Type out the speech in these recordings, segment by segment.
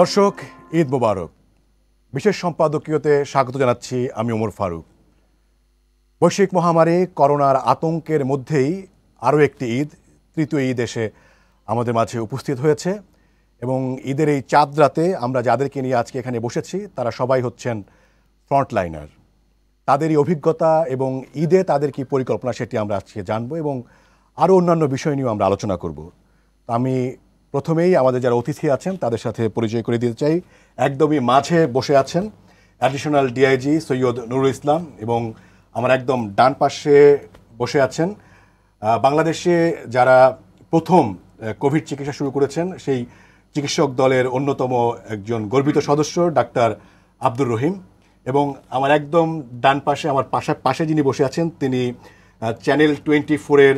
দর্শক ঈদ মোবারক বিশেষ সম্পাদকীয়তে স্বাগত জানাচ্ছি আমি ওমর ফারুক বৈশ্বিক মহামারী করোনার আতঙ্কের মধ্যেই আরও একটি ঈদ তৃতীয় ঈদ এসে আমাদের মাঝে উপস্থিত হয়েছে এবং ঈদের এই চাঁদ রাতে আমরা যাদেরকে নিয়ে আজকে এখানে বসেছি তারা সবাই হচ্ছেন ফ্রন্টলাইনার তাদেরই অভিজ্ঞতা এবং ঈদে তাদের কি পরিকল্পনা সেটি আমরা আজকে জানবো এবং আরও অন্যান্য বিষয় নিয়েও আমরা আলোচনা করব আমি প্রথমেই আমাদের যারা অতিথি আছেন তাদের সাথে পরিচয় করে দিতে চাই একদমই মাঝে বসে আছেন অ্যাডিশনাল ডিআইজি সৈয়দ নুরুল ইসলাম এবং আমার একদম ডান পাশে বসে আছেন বাংলাদেশে যারা প্রথম কোভিড চিকিৎসা শুরু করেছেন সেই চিকিৎসক দলের অন্যতম একজন গর্বিত সদস্য ডাক্তার আব্দুর রহিম এবং আমার একদম ডান পাশে আমার পাশে পাশে যিনি বসে আছেন তিনি চ্যানেল টোয়েন্টি ফোরের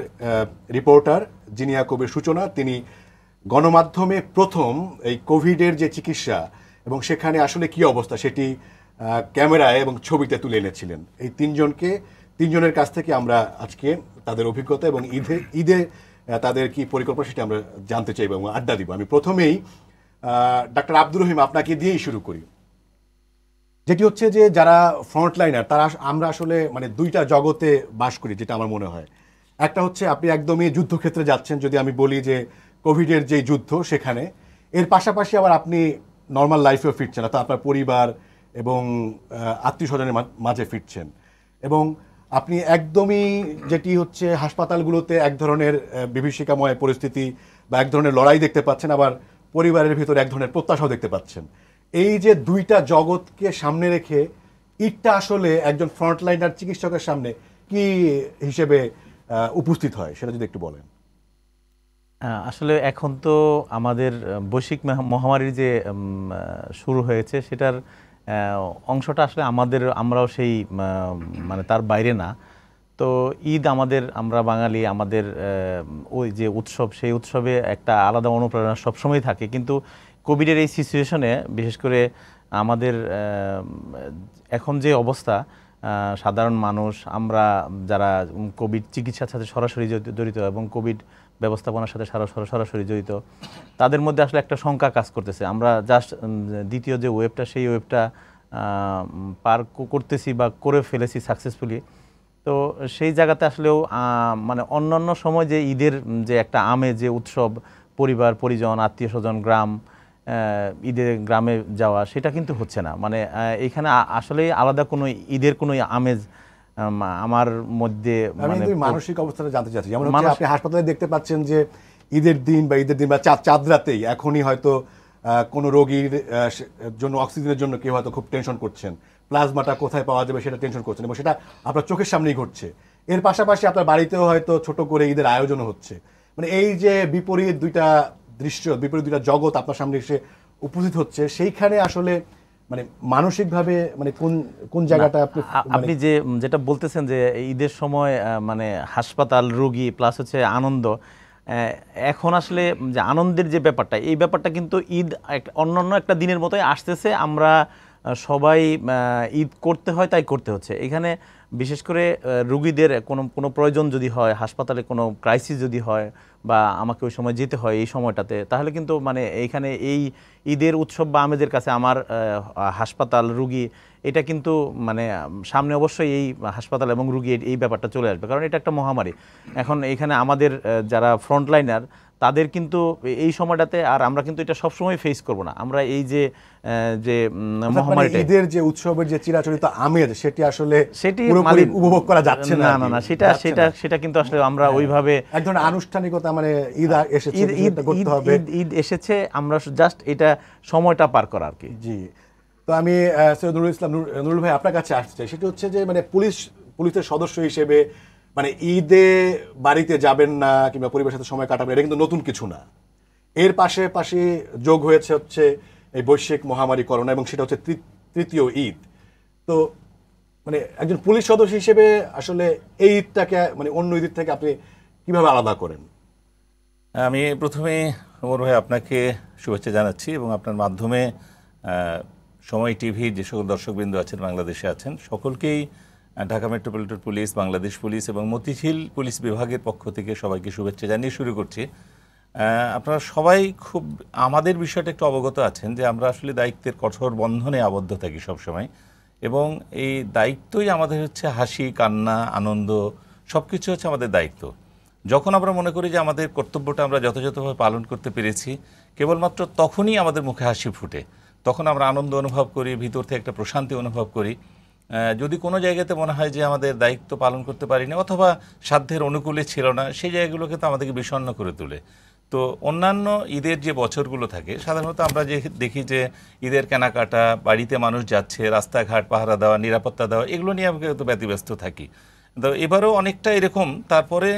রিপোর্টার জিনিয়া কবির সূচনা তিনি গণমাধ্যমে প্রথম এই কোভিডের যে চিকিৎসা এবং সেখানে আসলে কি অবস্থা সেটি ক্যামেরায় এবং ছবিতে তুলে এনেছিলেন এই তিনজনকে তিনজনের কাছ থেকে আমরা আজকে তাদের অভিজ্ঞতা এবং ঈদে ঈদে তাদের কি পরিকল্পনা সেটা আমরা জানতে চাইব এবং আড্ডা দিব আমি প্রথমেই ডাক্তার আব্দুর রহিম আপনাকে দিয়েই শুরু করি যেটি হচ্ছে যে যারা ফ্রন্টলাইনার তারা আমরা আসলে মানে দুইটা জগতে বাস করি যেটা আমার মনে হয় একটা হচ্ছে আপনি একদমই যুদ্ধক্ষেত্রে যাচ্ছেন যদি আমি বলি যে কোভিডের যে যুদ্ধ সেখানে এর পাশাপাশি আবার আপনি নর্মাল লাইফেও ফিরছেন অর্থাৎ আপনার পরিবার এবং আত্মীয় স্বজনের মাঝে ফিরছেন এবং আপনি একদমই যেটি হচ্ছে হাসপাতালগুলোতে এক ধরনের বিভীষিকাময় পরিস্থিতি বা এক ধরনের লড়াই দেখতে পাচ্ছেন আবার পরিবারের ভিতরে এক ধরনের প্রত্যাশাও দেখতে পাচ্ছেন এই যে দুইটা জগৎকে সামনে রেখে ইটটা আসলে একজন ফ্রন্টলাইনার চিকিৎসকের সামনে কি হিসেবে উপস্থিত হয় সেটা যদি একটু বলেন আসলে এখন তো আমাদের বৈশ্বিক মহামারীর যে শুরু হয়েছে সেটার অংশটা আসলে আমাদের আমরাও সেই মানে তার বাইরে না তো ঈদ আমাদের আমরা বাঙালি আমাদের ওই যে উৎসব সেই উৎসবে একটা আলাদা অনুপ্রেরণা সবসময় থাকে কিন্তু কোভিডের এই সিচুয়েশনে বিশেষ করে আমাদের এখন যে অবস্থা সাধারণ মানুষ আমরা যারা কোভিড চিকিৎসার সাথে সরাসরি জড়িত এবং কোভিড ব্যবস্থাপনার সাথে সরাসরি জড়িত তাদের মধ্যে আসলে একটা শঙ্কা কাজ করতেছে আমরা জাস্ট দ্বিতীয় যে ওয়েবটা সেই ওয়েবটা পার করতেছি বা করে ফেলেছি সাকসেসফুলি তো সেই জায়গাতে আসলেও মানে অন্যান্য সময় যে ঈদের যে একটা আমে যে উৎসব পরিবার পরিজন আত্মীয় স্বজন গ্রাম ঈদের গ্রামে যাওয়া সেটা কিন্তু হচ্ছে না মানে এখানে আসলে আলাদা কোনো ঈদের কোনো আমেজ আমার মধ্যে মানে মানসিক অবস্থাটা জানতে চাচ্ছি যেমন আপনি হাসপাতালে দেখতে পাচ্ছেন যে ঈদের দিন বা ঈদের দিন বা চাঁদ চাঁদ রাতেই এখনই হয়তো কোন রোগীর জন্য অক্সিজেনের জন্য কেউ হয়তো খুব টেনশন করছেন প্লাজমাটা কোথায় পাওয়া যাবে সেটা টেনশন করছেন এবং সেটা আপনার চোখের সামনেই ঘটছে এর পাশাপাশি আপনার বাড়িতেও হয়তো ছোট করে ঈদের আয়োজন হচ্ছে মানে এই যে বিপরীত দুইটা দৃশ্য বিপরীত দুটা জগৎ আপনার সামনে এসে উপস্থিত হচ্ছে সেইখানে আসলে মানে মানসিকভাবে মানে কোন কোন জায়গাটা আপনি মানে আপনি যে যেটা বলতেছেন যে ঈদের সময় মানে হাসপাতাল রোগী প্লাস হচ্ছে আনন্দ এখন আসলে যে আনন্দের যে ব্যাপারটা এই ব্যাপারটা কিন্তু ঈদ অন্যান্য একটা দিনের মতোই আসতেছে আমরা সবাই ঈদ করতে হয় তাই করতে হচ্ছে এখানে বিশেষ করে রুগীদের কোনো কোনো প্রয়োজন যদি হয় হাসপাতালে কোনো ক্রাইসিস যদি হয় বা আমাকে ওই সময় যেতে হয় এই সময়টাতে তাহলে কিন্তু মানে এইখানে এই ঈদের উৎসব বা আমাদের কাছে আমার হাসপাতাল রুগী এটা কিন্তু মানে সামনে অবশ্যই এই হাসপাতাল এবং রুগী এই ব্যাপারটা চলে আসবে কারণ এটা একটা মহামারী এখন এখানে আমাদের যারা ফ্রন্টলাইনার তাদের কিন্তু এই সময়টাতে আর আমরা কিন্তু এটা সবসময় ফেস করব না আমরা এই যে যে মানে মহামারীটা ঈদের যে উৎসবের যে চিরাচরিত আমেজ সেটি আসলে সেটি পুরোপুরি মানে- উপভোগ করা যাচ্ছে না না না সেটা সেটা সেটা কিন্তু আসলে আমরা হ্যাঁ। ওইভাবে এক ধরনের আনুষ্ঠানিকতা মানে ঈদ হ্যাঁ, এসেছে ঈদ করতে হবে ঈদ এসেছে আমরা জাস্ট এটা সময়টা পার করা আর কি জি তো আমি সৈয়দ নুরুল ইসলাম নুরুল ভাই আপনার কাছে আসতে চাই সেটা হচ্ছে যে মানে পুলিশ পুলিশের সদস্য হিসেবে মানে ঈদে বাড়িতে যাবেন না কিংবা পরিবারের সাথে সময় কাটাবেন এটা কিন্তু নতুন কিছু না এর পাশে পাশে যোগ হয়েছে হচ্ছে এই বৈশ্বিক মহামারী করোনা এবং সেটা হচ্ছে তৃতীয় ঈদ তো মানে একজন পুলিশ সদস্য হিসেবে আসলে এই ঈদটাকে মানে অন্য ঈদের থেকে আপনি কিভাবে আলাদা করেন আমি প্রথমে ওমর ভাই আপনাকে শুভেচ্ছা জানাচ্ছি এবং আপনার মাধ্যমে সময় টিভির যে সকল দর্শকবৃন্দ আছেন বাংলাদেশে আছেন সকলকেই Dhaka metropolitan police Bangladesh police এবং মতিঝিল পুলিশ বিভাগের পক্ষ থেকে সবাইকে শুভেচ্ছা জানিয়ে শুরু করছি আপনারা সবাই খুব আমাদের বিষয়টা একটু অবগত আছেন যে আমরা আসলে দায়িত্বের কঠোর বন্ধনে আবদ্ধ থাকি সবসময় এবং এই দায়িত্বই আমাদের হচ্ছে হাসি কান্না আনন্দ সব কিছু হচ্ছে আমাদের দায়িত্ব যখন আমরা মনে করি যে আমাদের কর্তব্যটা আমরা যথাযথভাবে পালন করতে পেরেছি কেবলমাত্র তখনই আমাদের মুখে হাসি ফুটে তখন আমরা আনন্দ অনুভব করি ভিতর থেকে একটা প্রশান্তি অনুভব করি যদি কোনো জায়গাতে মনে হয় যে আমাদের দায়িত্ব পালন করতে পারিনি অথবা সাধ্যের অনুকূলে ছিল না সেই জায়গাগুলোকে তো আমাদেরকে বিষণ্ন করে তোলে তো অন্যান্য ঈদের যে বছরগুলো থাকে সাধারণত আমরা যে দেখি যে ঈদের কেনাকাটা বাড়িতে মানুষ যাচ্ছে রাস্তাঘাট পাহারা দেওয়া নিরাপত্তা দেওয়া এগুলো নিয়ে আমাকে তো ব্যতিব্যস্ত থাকি তো এবারও অনেকটা এরকম তারপরে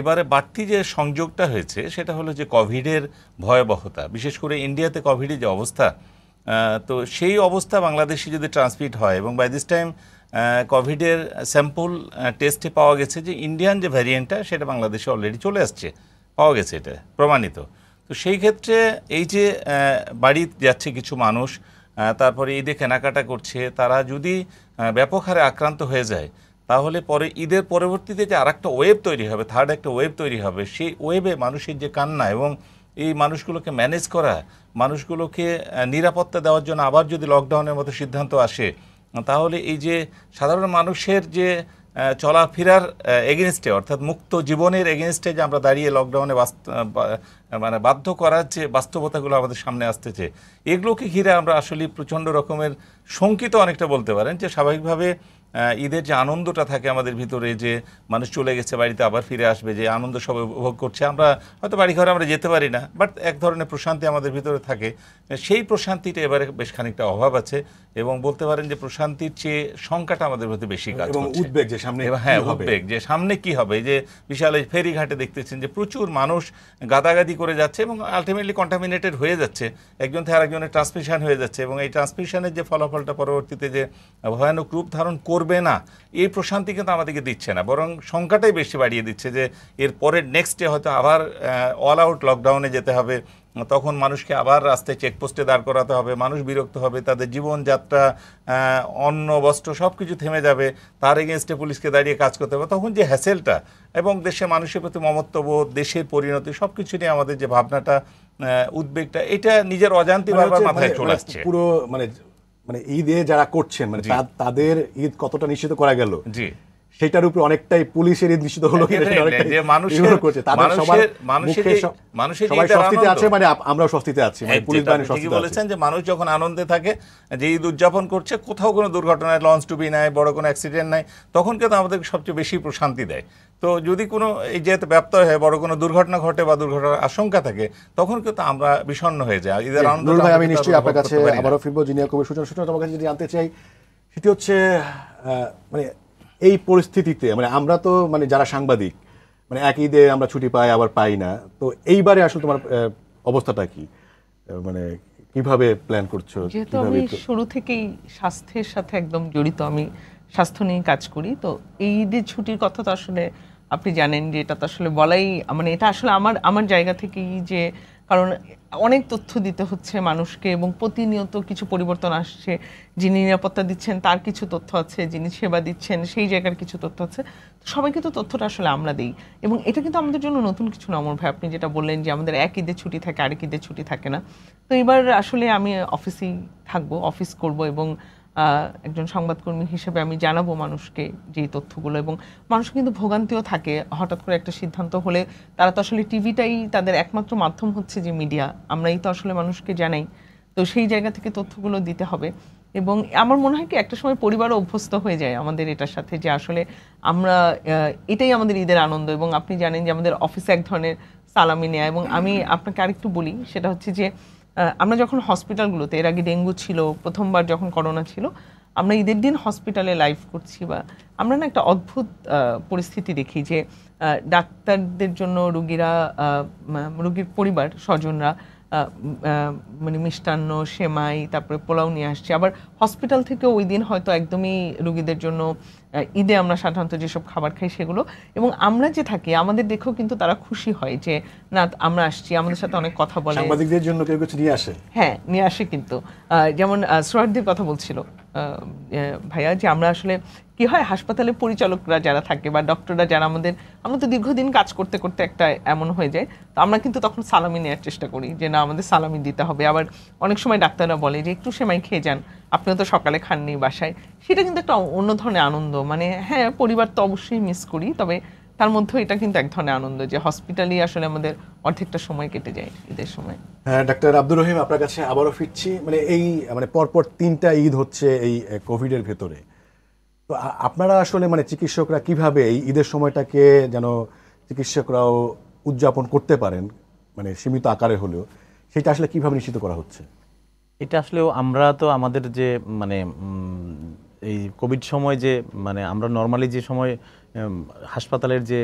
এবারে বাড়তি যে সংযোগটা হয়েছে সেটা হলো যে কোভিডের ভয়াবহতা বিশেষ করে ইন্ডিয়াতে কোভিডের যে অবস্থা তো সেই অবস্থা বাংলাদেশে যদি ট্রান্সমিট হয় এবং বাই দিস টাইম কোভিডের স্যাম্পল টেস্টে পাওয়া গেছে যে ইন্ডিয়ান যে ভ্যারিয়েন্টটা সেটা বাংলাদেশে অলরেডি চলে আসছে পাওয়া গেছে এটা প্রমাণিত তো সেই ক্ষেত্রে এই যে বাড়ি যাচ্ছে কিছু মানুষ তারপরে ঈদে কেনাকাটা করছে তারা যদি ব্যাপক হারে আক্রান্ত হয়ে যায় তাহলে পরে ঈদের পরবর্তীতে যে আর একটা ওয়েব তৈরি হবে থার্ড একটা ওয়েব তৈরি হবে সেই ওয়েবে মানুষের যে কান্না এবং এই মানুষগুলোকে ম্যানেজ করা মানুষগুলোকে নিরাপত্তা দেওয়ার জন্য আবার যদি লকডাউনের মতো সিদ্ধান্ত আসে তাহলে এই যে সাধারণ মানুষের যে চলাফেরার এগেনস্টে অর্থাৎ মুক্ত জীবনের এগেনস্টে যে আমরা দাঁড়িয়ে লকডাউনে মানে বাধ্য করার যে বাস্তবতাগুলো আমাদের সামনে আসতেছে এগুলোকে ঘিরে আমরা আসলে প্রচণ্ড রকমের শঙ্কিত অনেকটা বলতে পারেন যে স্বাভাবিকভাবে ঈদের যে আনন্দটা থাকে আমাদের ভিতরে যে মানুষ চলে গেছে বাড়িতে আবার ফিরে আসবে যে আনন্দ সব উপভোগ করছে আমরা হয়তো বাড়ি ঘরে আমরা যেতে পারি না বাট এক ধরনের প্রশান্তি আমাদের ভিতরে থাকে সেই প্রশান্তিটা এবারে বেশ খানিকটা অভাব আছে এবং বলতে পারেন যে প্রশান্তির চেয়ে সংখ্যাটা আমাদের মধ্যে বেশি কাজ এবং উদ্বেগ যে সামনে হ্যাঁ উদ্বেগ যে সামনে কি হবে যে বিশাল এই ফেরিঘাটে দেখতেছেন যে প্রচুর মানুষ গাদাগাদি করে যাচ্ছে এবং আলটিমেটলি কন্টামিনেটেড হয়ে যাচ্ছে একজন থেকে আরেকজনের ট্রান্সমিশন হয়ে যাচ্ছে এবং এই ট্রান্সমিশনের যে ফলাফলটা পরবর্তীতে যে ভয়ানক রূপ ধারণ করে করবে না এই প্রশান্তি কিন্তু আমাদেরকে দিচ্ছে না বরং সংখ্যাটাই বেশি বাড়িয়ে দিচ্ছে যে এর পরের নেক্সট ডে হয়তো আবার অল আউট লকডাউনে যেতে হবে তখন মানুষকে আবার রাস্তায় চেকপোস্টে দাঁড় করাতে হবে মানুষ বিরক্ত হবে তাদের জীবনযাত্রা অন্ন বস্ত্র সব কিছু থেমে যাবে তার এগেনস্টে পুলিশকে দাঁড়িয়ে কাজ করতে হবে তখন যে হ্যাসেলটা এবং দেশের মানুষের প্রতি মমত্ববোধ দেশের পরিণতি সব কিছু নিয়ে আমাদের যে ভাবনাটা উদ্বেগটা এটা নিজের অজান্তি মানে বারবার মাথায় মানে চলে মানে আসছে পুরো মানে মানে ঈদে যারা করছেন মানে তাদের ঈদ কতটা নিশ্চিত করা গেল জি সেটার উপরে অনেকটাই পুলিশের ঈদ নিশ্চিত হলো যে করছে তাদের সবার মানুষের মানুষের সবাই স্বস্তিতে আছে মানে স্বস্তিতে আছি মানে পুলিশ বাহিনী স্বস্তিতে বলেছেন যে মানুষ যখন আনন্দে থাকে যে ঈদ উদযাপন করছে কোথাও কোনো দুর্ঘটনায় লঞ্চ টুবি নাই বড় কোনো অ্যাক্সিডেন্ট নাই তখন কিন্তু আমাদের সবচেয়ে বেশি প্রশান্তি দেয় তো যদি কোনো এই যেহেতু ব্যপ্ত হয় বড় কোনো দুর্ঘটনা ঘটে বা দুর্ঘটনার আশঙ্কা থাকে তখন কিন্তু আমরা বিষণ্ণ হয়ে যাই ঈদের আনন্দ আমি নিশ্চয়ই আপনার কাছে আবারও ফিরব যিনি কবির সূচনা সূচনা তোমার কাছে যদি জানতে চাই সেটি হচ্ছে মানে এই পরিস্থিতিতে মানে আমরা তো মানে যারা সাংবাদিক মানে এক ঈদে আমরা ছুটি পাই আবার পাই না তো এইবারে আসলে তোমার অবস্থাটা কি মানে কিভাবে প্ল্যান করছো যেহেতু আমি শুরু থেকেই স্বাস্থ্যের সাথে একদম জড়িত আমি স্বাস্থ্য নিয়ে কাজ করি তো এই ঈদের ছুটির কথা তো আসলে আপনি জানেন যে এটা তো আসলে বলাই মানে এটা আসলে আমার আমার জায়গা থেকেই যে কারণ অনেক তথ্য দিতে হচ্ছে মানুষকে এবং প্রতিনিয়ত কিছু পরিবর্তন আসছে যিনি নিরাপত্তা দিচ্ছেন তার কিছু তথ্য আছে যিনি সেবা দিচ্ছেন সেই জায়গার কিছু তথ্য আছে সবাই কিন্তু তথ্যটা আসলে আমরা দিই এবং এটা কিন্তু আমাদের জন্য নতুন কিছু না অমর ভাই আপনি যেটা বললেন যে আমাদের এক ঈদের ছুটি থাকে আরেক ঈদের ছুটি থাকে না তো এবার আসলে আমি অফিসেই থাকবো অফিস করব এবং একজন সংবাদকর্মী হিসেবে আমি জানাবো মানুষকে যে তথ্যগুলো এবং মানুষ কিন্তু ভোগান্তিও থাকে হঠাৎ করে একটা সিদ্ধান্ত হলে তারা তো আসলে টিভিটাই তাদের একমাত্র মাধ্যম হচ্ছে যে মিডিয়া আমরাই তো আসলে মানুষকে জানাই তো সেই জায়গা থেকে তথ্যগুলো দিতে হবে এবং আমার মনে হয় কি একটা সময় পরিবারও অভ্যস্ত হয়ে যায় আমাদের এটার সাথে যে আসলে আমরা এটাই আমাদের ঈদের আনন্দ এবং আপনি জানেন যে আমাদের অফিসে এক ধরনের সালামি নেয়া এবং আমি আপনাকে আরেকটু বলি সেটা হচ্ছে যে আমরা যখন হসপিটালগুলোতে এর আগে ডেঙ্গু ছিল প্রথমবার যখন করোনা ছিল আমরা ঈদের দিন হসপিটালে লাইভ করছি বা আমরা না একটা অদ্ভুত পরিস্থিতি দেখি যে ডাক্তারদের জন্য রুগীরা রুগীর পরিবার স্বজনরা মানে মিষ্টান্ন সেমাই তারপরে পোলাও নিয়ে আসছে আবার হসপিটাল থেকে ওই দিন হয়তো একদমই রুগীদের জন্য ঈদে আমরা সাধারণত যেসব খাবার খাই সেগুলো এবং আমরা যে থাকি আমাদের দেখেও কিন্তু তারা খুশি হয় যে না আমরা আসছি আমাদের সাথে অনেক কথা বলে সাংবাদিকদের জন্য কেউ কিছু নিয়ে আসে হ্যাঁ নিয়ে আসে কিন্তু যেমন সোহার্দির কথা বলছিল ভাইয়া যে আমরা আসলে কি হয় হাসপাতালে পরিচালকরা যারা থাকে বা ডক্টররা যারা আমাদের আমরা তো দীর্ঘদিন কাজ করতে করতে একটা এমন হয়ে যায় তো আমরা কিন্তু তখন সালামি নেওয়ার চেষ্টা করি যে না আমাদের সালামি দিতে হবে আবার অনেক সময় ডাক্তাররা বলে যে একটু সেমাই খেয়ে যান আপনিও তো সকালে খাননি বাসায় সেটা কিন্তু একটা অন্য ধরনের আনন্দ মানে হ্যাঁ পরিবার তো অবশ্যই মিস করি তবে তার মধ্যে এটা কিন্তু এক ধরনের আনন্দ যে হসপিটালই আসলে আমাদের অর্ধেকটা সময় কেটে যায় ঈদের সময় হ্যাঁ ডাক্তার আব্দুর রহিম আপনার কাছে আবারও ফিরছি মানে এই মানে পরপর তিনটা ঈদ হচ্ছে এই কোভিডের ভেতরে তো আপনারা আসলে মানে চিকিৎসকরা কিভাবে এই ঈদের সময়টাকে যেন চিকিৎসকরাও উদযাপন করতে পারেন মানে সীমিত আকারে হলেও সেটা আসলে কিভাবে নিশ্চিত করা হচ্ছে এটা আসলে আমরা তো আমাদের যে মানে এই কোভিড সময় যে মানে আমরা নর্মালি যে সময় হাসপাতালের যে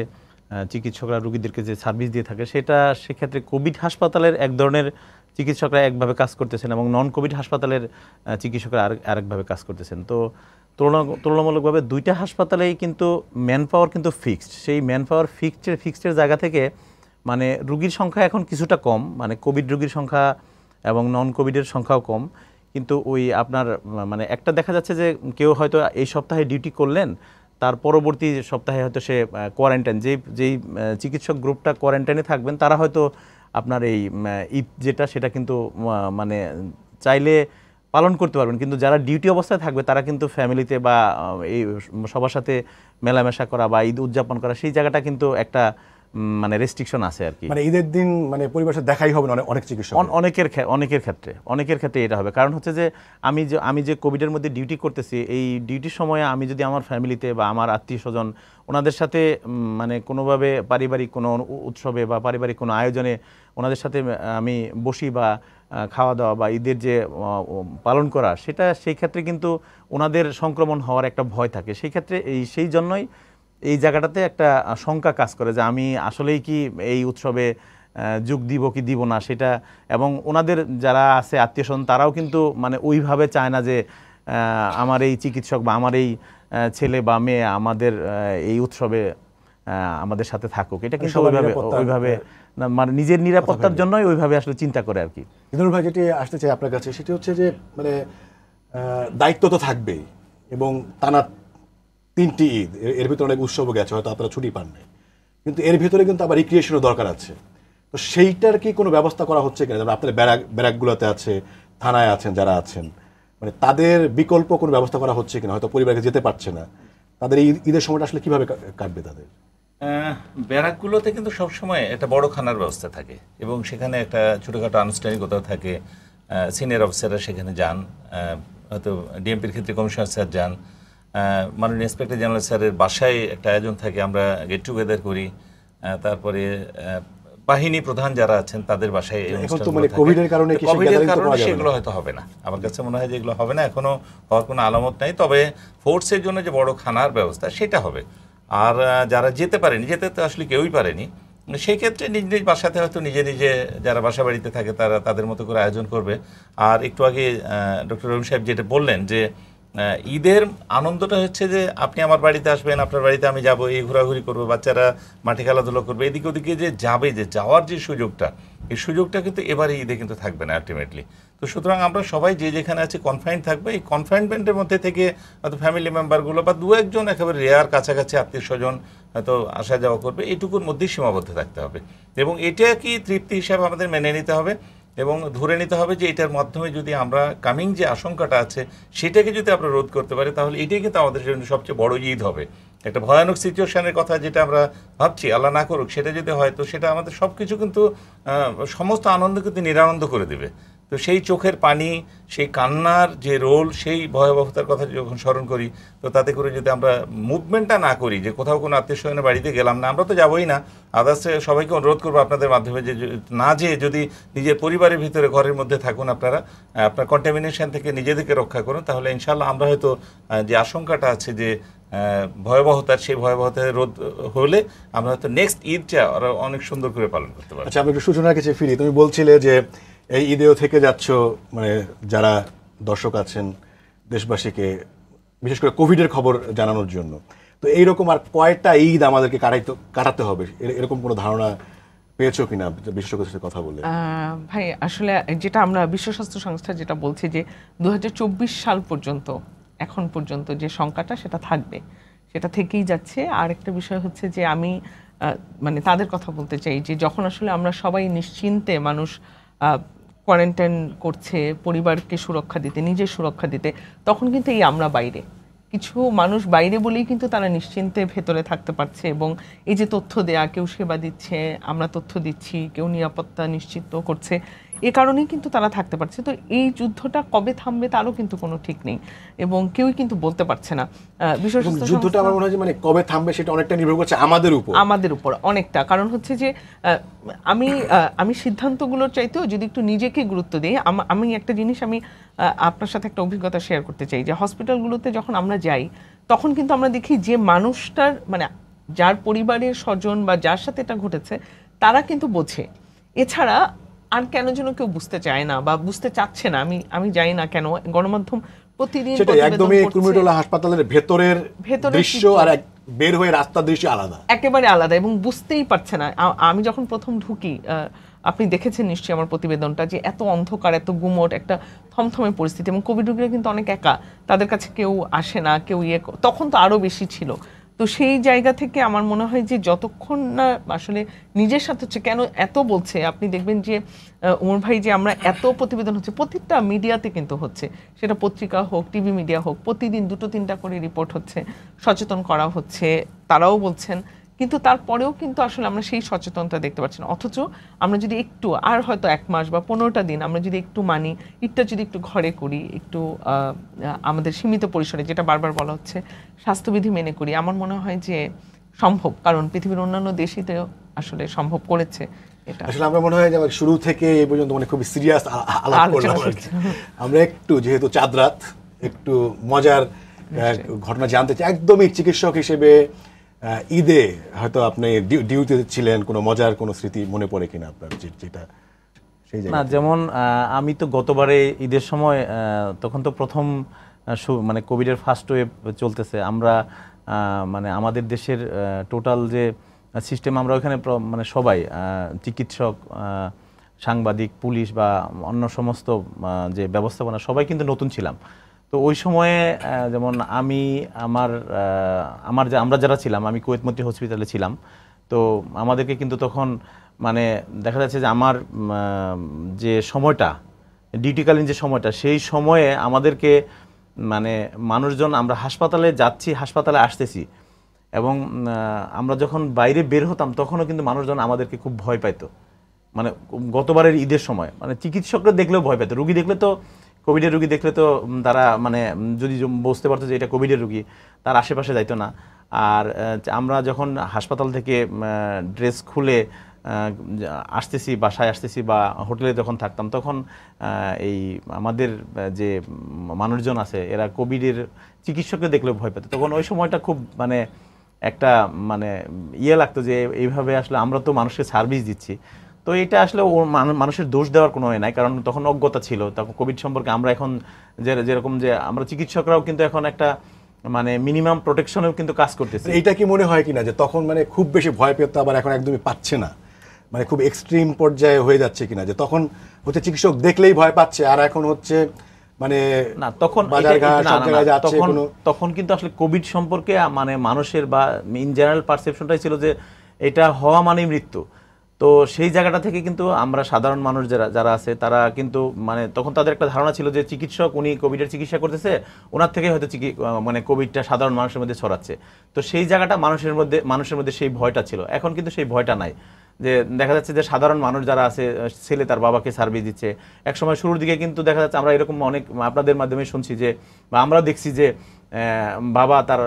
চিকিৎসকরা রুগীদেরকে যে সার্ভিস দিয়ে থাকে সেটা সেক্ষেত্রে কোভিড হাসপাতালের এক ধরনের চিকিৎসকরা একভাবে কাজ করতেছেন এবং নন কোভিড হাসপাতালের চিকিৎসকরা আরেকভাবে কাজ করতেছেন তো তুলনা তুলনামূলকভাবে দুইটা হাসপাতালেই কিন্তু ম্যান পাওয়ার কিন্তু ফিক্সড সেই ম্যান পাওয়ার ফিক্সডের ফিক্সডের জায়গা থেকে মানে রুগীর সংখ্যা এখন কিছুটা কম মানে কোভিড রুগীর সংখ্যা এবং নন কোভিডের সংখ্যাও কম কিন্তু ওই আপনার মানে একটা দেখা যাচ্ছে যে কেউ হয়তো এই সপ্তাহে ডিউটি করলেন তার পরবর্তী সপ্তাহে হয়তো সে কোয়ারেন্টাইন যেই যেই চিকিৎসক গ্রুপটা কোয়ারেন্টাইনে থাকবেন তারা হয়তো আপনার এই ঈদ যেটা সেটা কিন্তু মানে চাইলে পালন করতে পারবেন কিন্তু যারা ডিউটি অবস্থায় থাকবে তারা কিন্তু ফ্যামিলিতে বা এই সবার সাথে মেলামেশা করা বা ঈদ উদযাপন করা সেই জায়গাটা কিন্তু একটা মানে রেস্ট্রিকশন আছে আর কি মানে ঈদের দিন মানে পরিবেশে দেখাই হবে না অনেক চিকিৎসা অনেকের অনেকের ক্ষেত্রে অনেকের ক্ষেত্রে এটা হবে কারণ হচ্ছে যে আমি যে আমি যে কোভিডের মধ্যে ডিউটি করতেছি এই ডিউটির সময়ে আমি যদি আমার ফ্যামিলিতে বা আমার আত্মীয় স্বজন ওনাদের সাথে মানে কোনোভাবে পারিবারিক কোনো উৎসবে বা পারিবারিক কোনো আয়োজনে ওনাদের সাথে আমি বসি বা খাওয়া দাওয়া বা ঈদের যে পালন করা সেটা সেই ক্ষেত্রে কিন্তু ওনাদের সংক্রমণ হওয়ার একটা ভয় থাকে সেই ক্ষেত্রে এই সেই জন্যই এই জায়গাটাতে একটা শঙ্কা কাজ করে যে আমি আসলেই কি এই উৎসবে যোগ দিব কি দিব না সেটা এবং ওনাদের যারা আছে আত্মীয় স্বজন তারাও কিন্তু মানে ওইভাবে চায় না যে আমার এই চিকিৎসক বা আমার এই ছেলে বা মেয়ে আমাদের এই উৎসবে আমাদের সাথে থাকুক এটা কিন্তু ওইভাবে ওইভাবে মানে নিজের নিরাপত্তার জন্যই ওইভাবে আসলে চিন্তা করে আর কি ইন্দুর ভাই যেটি আসতে চাই আপনার কাছে সেটি হচ্ছে যে মানে দায়িত্ব তো থাকবেই এবং টানা তিনটি ঈদ এর ভিতরে অনেক উৎসবও গেছে হয়তো আপনারা ছুটি পান নাই কিন্তু এর ভিতরে কিন্তু আবার রিক্রিয়েশনও দরকার আছে তো সেইটার কি কোনো ব্যবস্থা করা হচ্ছে কিনা যেমন আপনার ব্যারাক ব্যারাকগুলোতে আছে থানায় আছেন যারা আছেন মানে তাদের বিকল্প কোনো ব্যবস্থা করা হচ্ছে কিনা হয়তো পরিবারকে যেতে পারছে না তাদের এই ঈদের সময়টা আসলে কীভাবে কাটবে তাদের ব্যারাকগুলোতে কিন্তু সবসময় একটা বড় খানার ব্যবস্থা থাকে এবং সেখানে একটা ছোটোখাটো আনুষ্ঠানিকতা থাকে সিনিয়র অফিসাররা সেখানে যান হয়তো ডিএমপির ক্ষেত্রে কমিশনার স্যার যান মাননীয় ইন্সপেক্টর জেনারেল স্যারের বাসায় একটা আয়োজন থাকে আমরা গেট টুগেদার করি তারপরে বাহিনী প্রধান যারা আছেন তাদের বাসায় মানে হবে না হবে না এখনো হওয়ার কোনো আলামত নাই তবে ফোর্সের জন্য যে বড় খানার ব্যবস্থা সেটা হবে আর যারা যেতে পারেনি যেতে তো আসলে কেউই পারেনি সেই ক্ষেত্রে নিজ নিজ বাসাতে হয়তো নিজে নিজে যারা বাসা বাড়িতে থাকে তারা তাদের মতো করে আয়োজন করবে আর একটু আগে ডক্টর রহিম সাহেব যেটা বললেন যে ঈদের আনন্দটা হচ্ছে যে আপনি আমার বাড়িতে আসবেন আপনার বাড়িতে আমি যাব এই ঘোরাঘুরি করবো বাচ্চারা মাঠে খেলাধুলো করবে এদিকে ওদিকে যে যাবে যে যাওয়ার যে সুযোগটা এই সুযোগটা কিন্তু এবারে ঈদে কিন্তু থাকবে না আলটিমেটলি তো সুতরাং আমরা সবাই যে যেখানে আছি কনফাইন্ড থাকবে এই কনফাইনমেন্টের মধ্যে থেকে হয়তো ফ্যামিলি মেম্বারগুলো বা দু একজন একেবারে রেয়ার কাছাকাছি আত্মীয় স্বজন হয়তো আসা যাওয়া করবে এটুকুর মধ্যেই সীমাবদ্ধ থাকতে হবে এবং এটা কি তৃপ্তি হিসাবে আমাদের মেনে নিতে হবে এবং ধরে নিতে হবে যে এটার মাধ্যমে যদি আমরা কামিং যে আশঙ্কাটা আছে সেটাকে যদি আমরা রোধ করতে পারি তাহলে এটাই কিন্তু আমাদের জন্য সবচেয়ে বড় ঈদ হবে একটা ভয়ানক সিচুয়েশনের কথা যেটা আমরা ভাবছি আল্লাহ না করুক সেটা যদি হয় তো সেটা আমাদের সব কিছু কিন্তু সমস্ত আনন্দ কিন্তু নিরানন্দ করে দেবে তো সেই চোখের পানি সেই কান্নার যে রোল সেই ভয়াবহতার কথা যখন স্মরণ করি তো তাতে করে যদি আমরা মুভমেন্টটা না করি যে কোথাও কোনো আত্মীয় স্বজনের বাড়িতে গেলাম না আমরা তো যাবোই না আদার্সে সবাইকে অনুরোধ করবো আপনাদের মাধ্যমে যে না যেয়ে যদি নিজের পরিবারের ভিতরে ঘরের মধ্যে থাকুন আপনারা আপনার কন্টামিনেশন থেকে নিজেদেরকে রক্ষা করুন তাহলে ইনশাল্লাহ আমরা হয়তো যে আশঙ্কাটা আছে যে ভয়াবহতার সেই ভয়াবহতার রোধ হলে আমরা হয়তো নেক্সট ঈদটা অনেক সুন্দর করে পালন করতে পারি আচ্ছা আমি একটু সূচনা কাছে ফিরি তুমি বলছিলে যে এই ঈদেও থেকে যাচ্ছ মানে যারা দর্শক আছেন দেশবাসীকে বিশেষ করে কোভিডের খবর জানানোর জন্য তো এইরকম আর কয়টা ঈদ আমাদেরকে কাটাইতে কাটাতে হবে এরকম কোনো ধারণা পেয়েছো কিনা বিশেষজ্ঞের সাথে কথা বলে ভাই আসলে যেটা আমরা বিশ্ব স্বাস্থ্য সংস্থা যেটা বলছে যে দু সাল পর্যন্ত এখন পর্যন্ত যে সংখ্যাটা সেটা থাকবে সেটা থেকেই যাচ্ছে আর একটা বিষয় হচ্ছে যে আমি মানে তাদের কথা বলতে চাই যে যখন আসলে আমরা সবাই নিশ্চিন্তে মানুষ কোয়ারেন্টাইন করছে পরিবারকে সুরক্ষা দিতে নিজের সুরক্ষা দিতে তখন কিন্তু এই আমরা বাইরে কিছু মানুষ বাইরে বলেই কিন্তু তারা নিশ্চিন্তে ভেতরে থাকতে পারছে এবং এই যে তথ্য দেয়া কেউ সেবা দিচ্ছে আমরা তথ্য দিচ্ছি কেউ নিরাপত্তা নিশ্চিত করছে এ কারণেই কিন্তু তারা থাকতে পারছে তো এই যুদ্ধটা কবে থামবে তারও কিন্তু কোনো ঠিক নেই এবং কেউই কিন্তু বলতে পারছে না যুদ্ধটা আমার মনে হয় মানে কবে থামবে সেটা অনেকটা নির্ভর করছে আমাদের উপর আমাদের উপর অনেকটা কারণ হচ্ছে যে আমি আমি সিদ্ধান্তগুলোর চাইতেও যদি একটু নিজেকে গুরুত্ব দিই আমি একটা জিনিস আমি আপনার সাথে একটা অভিজ্ঞতা শেয়ার করতে চাই যে হসপিটালগুলোতে যখন আমরা যাই তখন কিন্তু আমরা দেখি যে মানুষটার মানে যার পরিবারের স্বজন বা যার সাথে এটা ঘটেছে তারা কিন্তু বোঝে এছাড়া আর কেন যেন কেউ বুঝতে চায় না বা বুঝতে চাচ্ছে না আমি আমি জানি না কেন গণমাধ্যম প্রতিদিন সেটা একদমই কুমিটোলা হাসপাতালের ভেতরের দৃশ্য আর বের হয়ে দৃশ্য আলাদা একেবারে আলাদা এবং বুঝতেই পারছে না আমি যখন প্রথম ঢুকি আপনি দেখেছেন নিশ্চয়ই আমার প্রতিবেদনটা যে এত অন্ধকার এত গুমট একটা থমথমে পরিস্থিতি এবং কোভিড রোগীরা কিন্তু অনেক একা তাদের কাছে কেউ আসে না কেউ ইয়ে তখন তো আরও বেশি ছিল তো সেই জায়গা থেকে আমার মনে হয় যে যতক্ষণ না আসলে নিজের সাথে হচ্ছে কেন এত বলছে আপনি দেখবেন যে উমর ভাই যে আমরা এত প্রতিবেদন হচ্ছে প্রতিটা মিডিয়াতে কিন্তু হচ্ছে সেটা পত্রিকা হোক টিভি মিডিয়া হোক প্রতিদিন দুটো তিনটা করে রিপোর্ট হচ্ছে সচেতন করা হচ্ছে তারাও বলছেন কিন্তু তারপরেও কিন্তু আসলে আমরা সেই সচেতনতা দেখতে পাচ্ছি না অথচ আমরা যদি একটু আর হয়তো এক মাস বা পনেরোটা দিন আমরা যদি একটু মানি ইটটা যদি একটু ঘরে করি একটু আমাদের সীমিত পরিসরে যেটা বারবার বলা হচ্ছে স্বাস্থ্যবিধি মেনে করি আমার মনে হয় যে সম্ভব কারণ পৃথিবীর অন্যান্য দেশেতেও আসলে সম্ভব করেছে এটা আসলে আমরা মনে হয় যে শুরু থেকে এই পর্যন্ত মানে খুবই সিরিয়াস আমরা একটু যেহেতু চাঁদ রাত একটু মজার ঘটনা জানতে চাই একদমই চিকিৎসক হিসেবে ঈদে হয়তো আপনি ডিউটি ছিলেন কোনো মজার কোনো স্মৃতি মনে পড়ে কিনা আপনার যেটা না যেমন আমি তো গতবারে ঈদের সময় তখন তো প্রথম মানে কোভিডের ফার্স্ট ওয়েভ চলতেছে আমরা মানে আমাদের দেশের টোটাল যে সিস্টেম আমরা ওখানে মানে সবাই চিকিৎসক সাংবাদিক পুলিশ বা অন্য সমস্ত যে ব্যবস্থাপনা সবাই কিন্তু নতুন ছিলাম তো ওই সময়ে যেমন আমি আমার আমার আমরা যারা ছিলাম আমি কুয়েতমতি হসপিটালে ছিলাম তো আমাদেরকে কিন্তু তখন মানে দেখা যাচ্ছে যে আমার যে সময়টা ডিউটিকালীন যে সময়টা সেই সময়ে আমাদেরকে মানে মানুষজন আমরা হাসপাতালে যাচ্ছি হাসপাতালে আসতেছি এবং আমরা যখন বাইরে বের হতাম তখনও কিন্তু মানুষজন আমাদেরকে খুব ভয় পাইতো মানে গতবারের ঈদের সময় মানে চিকিৎসকরা দেখলেও ভয় পেত রুগী দেখলে তো কোভিডের রুগী দেখলে তো তারা মানে যদি বুঝতে পারতো যে এটা কোভিডের রুগী তার আশেপাশে যাইতো না আর আমরা যখন হাসপাতাল থেকে ড্রেস খুলে আসতেছি বাসায় আসতেছি বা হোটেলে যখন থাকতাম তখন এই আমাদের যে মানুষজন আছে এরা কোভিডের চিকিৎসককে দেখলেও ভয় পেত তখন ওই সময়টা খুব মানে একটা মানে ইয়ে লাগতো যে এইভাবে আসলে আমরা তো মানুষকে সার্ভিস দিচ্ছি তো এটা আসলে ও মানুষের দোষ দেওয়ার কোনো নাই কারণ তখন অজ্ঞতা ছিল তখন কোভিড সম্পর্কে আমরা এখন যে যেরকম যে আমরা চিকিৎসকরাও কিন্তু এখন একটা মানে মিনিমাম প্রোটেকশনেও কিন্তু কাজ করতেছে আচ্ছা, এটা কি মনে হয় কি না যে তখন মানে খুব বেশি ভয় পেত আবার এখন একদমই পাচ্ছে না মানে খুব এক্সট্রিম পর্যায়ে হয়ে যাচ্ছে কিনা যে তখন হচ্ছে চিকিৎসক দেখলেই ভয় পাচ্ছে আর এখন হচ্ছে মানে না তখন তখন তখন কিন্তু আসলে কোভিড সম্পর্কে মানে মানুষের বা ইন জেনারেল পারসেপশনটাই ছিল যে এটা হওয়া মানেই মৃত্যু তো সেই জায়গাটা থেকে কিন্তু আমরা সাধারণ মানুষ যারা যারা আছে তারা কিন্তু মানে তখন তাদের একটা ধারণা ছিল যে চিকিৎসক উনি কোভিডের চিকিৎসা করতেছে ওনার থেকে হয়তো মানে কোভিডটা সাধারণ মানুষের মধ্যে ছড়াচ্ছে তো সেই জায়গাটা মানুষের মধ্যে মানুষের মধ্যে সেই ভয়টা ছিল এখন কিন্তু সেই ভয়টা নাই যে দেখা যাচ্ছে যে সাধারণ মানুষ যারা আছে ছেলে তার বাবাকে সার্ভিস দিচ্ছে একসময় শুরুর দিকে কিন্তু দেখা যাচ্ছে আমরা এরকম অনেক আপনাদের মাধ্যমে শুনছি যে বা আমরাও দেখছি যে বাবা তার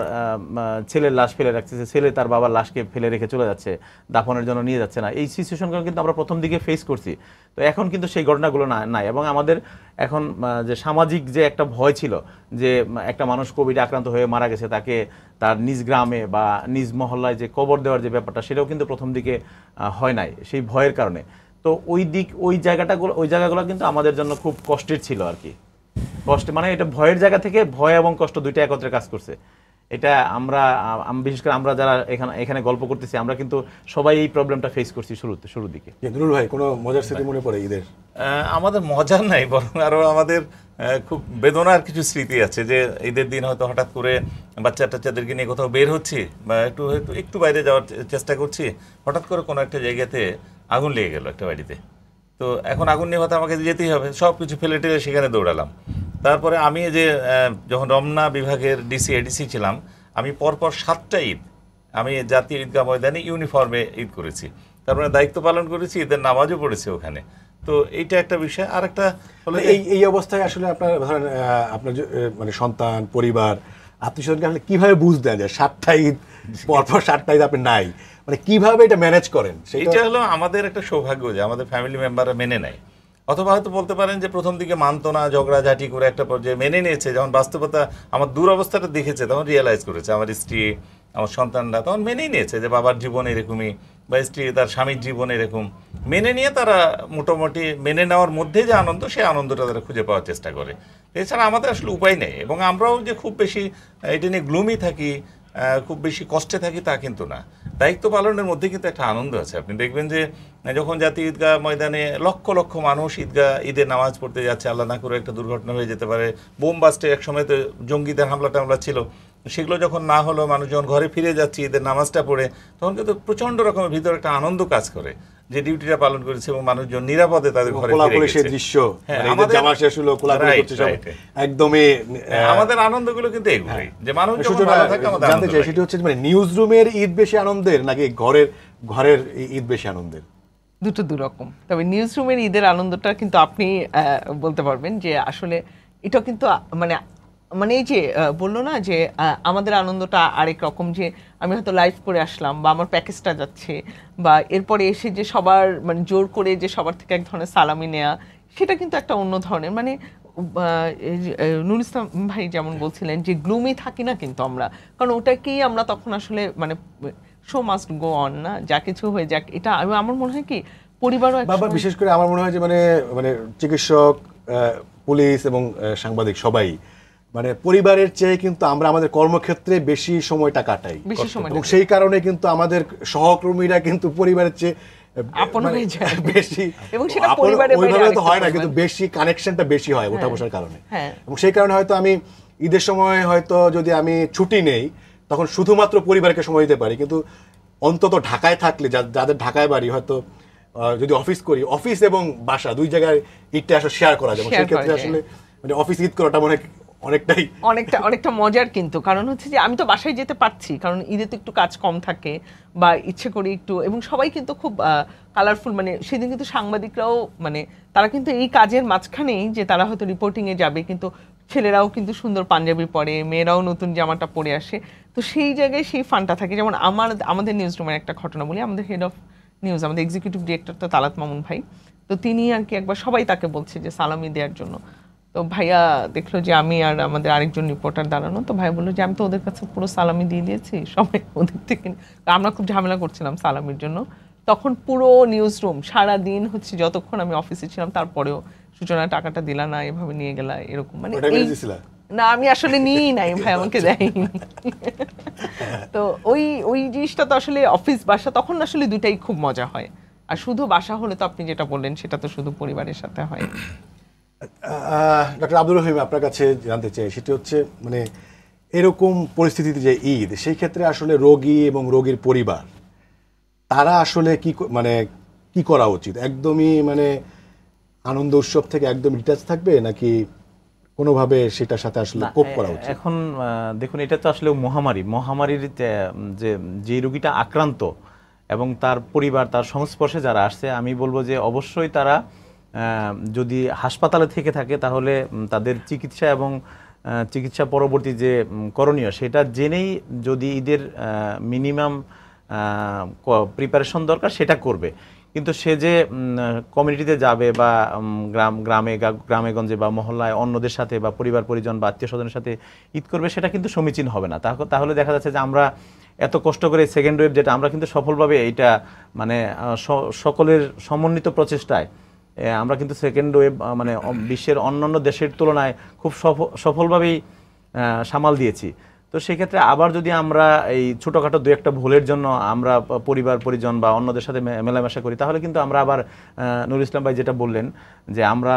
ছেলের লাশ ফেলে রাখতেছে ছেলে তার বাবার লাশকে ফেলে রেখে চলে যাচ্ছে দাফনের জন্য নিয়ে যাচ্ছে না এই সিচুয়েশনগুলো কিন্তু আমরা প্রথম দিকে ফেস করছি তো এখন কিন্তু সেই ঘটনাগুলো না নাই এবং আমাদের এখন যে সামাজিক যে একটা ভয় ছিল যে একটা মানুষ কোভিডে আক্রান্ত হয়ে মারা গেছে তাকে তার নিজ গ্রামে বা নিজ মহল্লায় যে কবর দেওয়ার যে ব্যাপারটা সেটাও কিন্তু প্রথম দিকে হয় নাই সেই ভয়ের কারণে তো ওই দিক ওই জায়গাটাগুলো ওই জায়গাগুলো কিন্তু আমাদের জন্য খুব কষ্টের ছিল আর কি কষ্ট মানে এটা ভয়ের জায়গা থেকে ভয় এবং কষ্ট দুইটা একত্রে কাজ করছে এটা আমরা বিশেষ করে আমরা যারা এখানে এখানে গল্প করতেছি আমরা কিন্তু সবাই এই প্রবলেমটা ফেস করছি শুরুতে শুরুর দিকে নুরুল ভাই কোনো মজার স্মৃতি মনে পড়ে ঈদের আমাদের মজার নাই বরং আরও আমাদের খুব বেদনার কিছু স্মৃতি আছে যে ঈদের দিন হয়তো হঠাৎ করে বাচ্চা টাচ্চাদেরকে নিয়ে কোথাও বের হচ্ছি বা একটু একটু একটু বাইরে যাওয়ার চেষ্টা করছি হঠাৎ করে কোনো একটা জায়গাতে আগুন লেগে গেল একটা বাড়িতে তো এখন আগুন নিভাতে আমাকে যেতেই হবে সব কিছু ফেলে টেলে সেখানে দৌড়ালাম তারপরে আমি যে যখন রমনা বিভাগের ডিসি এডিসি ছিলাম আমি পরপর সাতটা ঈদ আমি জাতীয় ঈদগাহ ময়দানে ইউনিফর্মে ঈদ করেছি তারপরে মানে দায়িত্ব পালন করেছি ঈদের নামাজও পড়েছি ওখানে তো এইটা একটা বিষয় আর একটা মানে এই এই অবস্থায় আসলে আপনার ধরেন আপনার মানে সন্তান পরিবার আপনি সেটাকে আসলে কীভাবে বুঝতেন যে সাতটা ঈদ পরপর সাতটা ঈদ আপনি নাই মানে কিভাবে এটা ম্যানেজ করেন সেইটা হলো আমাদের একটা সৌভাগ্য যে আমাদের ফ্যামিলি মেম্বাররা মেনে নেয় অথবা হয়তো বলতে পারেন যে প্রথম দিকে মানত না ঝগড়াঝাটি করে একটা পর্যায়ে মেনে নিয়েছে যখন বাস্তবতা আমার দুরবস্থাটা দেখেছে তখন রিয়েলাইজ করেছে আমার স্ত্রী আমার সন্তানরা তখন মেনেই নিয়েছে যে বাবার জীবন এরকমই বা স্ত্রী তার স্বামীর জীবন এরকম মেনে নিয়ে তারা মোটামুটি মেনে নেওয়ার মধ্যে যে আনন্দ সেই আনন্দটা তারা খুঁজে পাওয়ার চেষ্টা করে এছাড়া আমাদের আসলে উপায় নেই এবং আমরাও যে খুব বেশি এটা নিয়ে গ্লুমি থাকি খুব বেশি কষ্টে থাকি তা কিন্তু না দায়িত্ব পালনের মধ্যে কিন্তু একটা আনন্দ আছে আপনি দেখবেন যে যখন জাতীয় ঈদগাহ ময়দানে লক্ষ লক্ষ মানুষ ঈদগাহ ঈদে নামাজ পড়তে যাচ্ছে আল্লাহ না করে একটা দুর্ঘটনা হয়ে যেতে পারে বোম বাস্টে এক সময় তো জঙ্গিদের হামলা টামলা ছিল সেগুলো যখন না হলো মানুষ যখন ঘরে ফিরে যাচ্ছে এদের নামাজটা পড়ে তখন কিন্তু প্রচণ্ড রকমের ভিতরে একটা আনন্দ কাজ করে যে ডিউটিটা পালন করেছে এবং মানুষজন নিরাপদে তাদের ঘরে ফিরে দৃশ্য হ্যাঁ, মানে জামা শেষ হলো একদমই হ্যাঁ, আমাদের আনন্দগুলো কিন্তু এগুলোই হ্যাঁ। যে মানুষ যখন ভালো থাকে আমাদের জানতে চাই সেটা হচ্ছে মানে নিউজ রুমের ঈদ বেশি আনন্দের নাকি ঘরের ঘরের ঈদ বেশি আনন্দের দুটো দু রকম তবে নিউজ রুমের ঈদের আনন্দটা কিন্তু আপনি বলতে পারবেন যে আসলে এটা কিন্তু মানে মানে এই যে বললো না যে আমাদের আনন্দটা আরেক রকম যে আমি হয়তো লাইভ করে আসলাম বা আমার প্যাকেজটা যাচ্ছে বা এরপরে এসে যে সবার মানে জোর করে যে সবার থেকে এক ধরনের সালামি নেয়া সেটা কিন্তু একটা অন্য ধরনের মানে নুর ইসলাম ভাই যেমন বলছিলেন যে গ্লুমি থাকি না কিন্তু আমরা কারণ ওটাকেই আমরা তখন আসলে মানে শো মাস্ট গো অন না যা কিছু হয়ে যাক এটা আমার মনে হয় কি পরিবারও বিশেষ করে আমার মনে হয় যে মানে মানে চিকিৎসক পুলিশ এবং সাংবাদিক সবাই মানে পরিবারের চেয়ে কিন্তু আমরা আমাদের কর্মক্ষেত্রে বেশি সময়টা কাটাই এবং সেই কারণে কিন্তু আমাদের সহকর্মীরা কিন্তু পরিবারের চেয়ে মানে বেশি হয় না কিন্তু বেশি কানেকশনটা বেশি হয় হ্যাঁ। ওঠা বসার কারণে হ্যাঁ। সেই কারণে হয়তো আমি ঈদের সময় হয়তো যদি আমি ছুটি নেই তখন শুধুমাত্র পরিবারকে সময় দিতে পারি কিন্তু অন্তত ঢাকায় থাকলে যাদের ঢাকায় বাড়ি হয়তো যদি অফিস করি অফিস এবং বাসা দুই জায়গায় ঈদটা আসলে শেয়ার করা যায় সেক্ষেত্রে আসলে মানে অফিস ঈদ করাটা মনে অনেকটাই অনেকটা অনেকটা মজার কিন্তু কারণ হচ্ছে যে আমি তো বাসায় যেতে পারছি কারণ ঈদে তো একটু কাজ কম থাকে বা ইচ্ছে করি একটু এবং সবাই কিন্তু খুব কালারফুল মানে সেদিন কিন্তু সাংবাদিকরাও মানে তারা কিন্তু এই কাজের মাঝখানেই যে তারা হয়তো রিপোর্টিংয়ে যাবে কিন্তু ছেলেরাও কিন্তু সুন্দর পাঞ্জাবি পরে মেয়েরাও নতুন জামাটা পরে আসে তো সেই জায়গায় সেই ফানটা থাকে যেমন আমার আমাদের নিউজ রুমের একটা ঘটনা বলি আমাদের হেড অফ নিউজ আমাদের এক্সিকিউটিভ ডিরেক্টর তো তালাত মামুন ভাই তো তিনি আর কি একবার সবাই তাকে বলছে যে সালামি দেওয়ার জন্য তো ভাইয়া দেখলো যে আমি আর আমাদের আরেকজন রিপোর্টার দাঁড়ানো তো ভাই বললো যে আমি তো ওদের কাছে পুরো সালামি দিয়ে দিয়েছি সবাই ওদের থেকে আমরা খুব ঝামেলা করছিলাম সালামির জন্য তখন পুরো নিউজ রুম সারাদিন হচ্ছে যতক্ষণ আমি অফিসে ছিলাম তারপরেও সূচনা টাকাটা দিলা না এভাবে নিয়ে গেলা এরকম মানে না আমি আসলে নিই নাই ভাই আমাকে আচ্ছা। দেয়নি তো ওই ওই জিনিসটা তো আসলে অফিস বাসা তখন আসলে দুটাই খুব মজা হয় আর শুধু বাসা হলে তো আপনি যেটা বললেন সেটা তো শুধু পরিবারের সাথে হয় ডক্টর আব্দুর রহিম আপনার কাছে জানতে চাই সেটি হচ্ছে মানে এরকম পরিস্থিতিতে যে ঈদ সেই ক্ষেত্রে আসলে রোগী এবং রোগীর পরিবার তারা আসলে কি মানে কি করা উচিত একদমই মানে আনন্দ উৎসব থেকে একদম ডিটাচ থাকবে নাকি কোনোভাবে সেটার সাথে আসলে কোপ করা উচিত এখন দেখুন এটা তো আসলে মহামারী মহামারীর যে যে রোগীটা আক্রান্ত এবং তার পরিবার তার সংস্পর্শে যারা আসছে আমি বলবো যে অবশ্যই তারা যদি হাসপাতালে থেকে থাকে তাহলে তাদের চিকিৎসা এবং চিকিৎসা পরবর্তী যে করণীয় সেটা জেনেই যদি ঈদের মিনিমাম প্রিপারেশন দরকার সেটা করবে কিন্তু সে যে কমিউনিটিতে যাবে বা গ্রাম গ্রামে গ্রামেগঞ্জে বা মহল্লায় অন্যদের সাথে বা পরিবার পরিজন বা আত্মীয় স্বজনের সাথে ঈদ করবে সেটা কিন্তু সমীচীন হবে না তাহলে দেখা যাচ্ছে যে আমরা এত কষ্ট করে সেকেন্ড ওয়েভ যেটা আমরা কিন্তু সফলভাবে এইটা মানে সকলের সমন্বিত প্রচেষ্টায় আমরা কিন্তু সেকেন্ড ওয়েভ মানে বিশ্বের অন্যান্য দেশের তুলনায় খুব সফলভাবেই সামাল দিয়েছি তো সেক্ষেত্রে আবার যদি আমরা এই ছোটোখাটো দু একটা ভুলের জন্য আমরা পরিবার পরিজন বা অন্যদের সাথে মেলামেশা করি তাহলে কিন্তু আমরা আবার নুরুল ইসলাম ভাই যেটা বললেন যে আমরা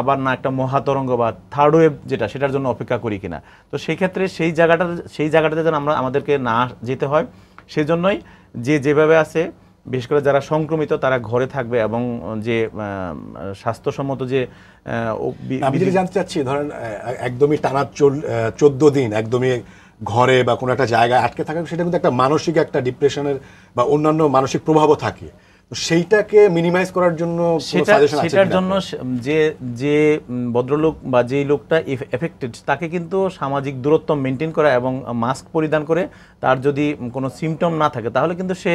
আবার না একটা মহাতরঙ্গ বা থার্ড ওয়েভ যেটা সেটার জন্য অপেক্ষা করি কিনা তো সেক্ষেত্রে সেই জায়গাটা সেই জায়গাটাতে যেন আমরা আমাদেরকে না যেতে হয় সেজন্যই যে যেভাবে আছে বিশেষ করে যারা সংক্রমিত তারা ঘরে থাকবে এবং যে স্বাস্থ্যসম্মত যে জানতে চাচ্ছি ধরেন একদমই টানা চোদ্দ দিন একদমই ঘরে বা কোনো একটা জায়গায় আটকে থাকা সেটা কিন্তু একটা মানসিক একটা ডিপ্রেশনের বা অন্যান্য মানসিক প্রভাবও থাকে সেইটাকে মিনিমাইজ করার জন্য সেটার জন্য যে যে ভদ্রলোক বা যে লোকটা এফেক্টেড তাকে কিন্তু সামাজিক দূরত্ব মেনটেন করা এবং মাস্ক পরিধান করে তার যদি কোনো সিমটম না থাকে তাহলে কিন্তু সে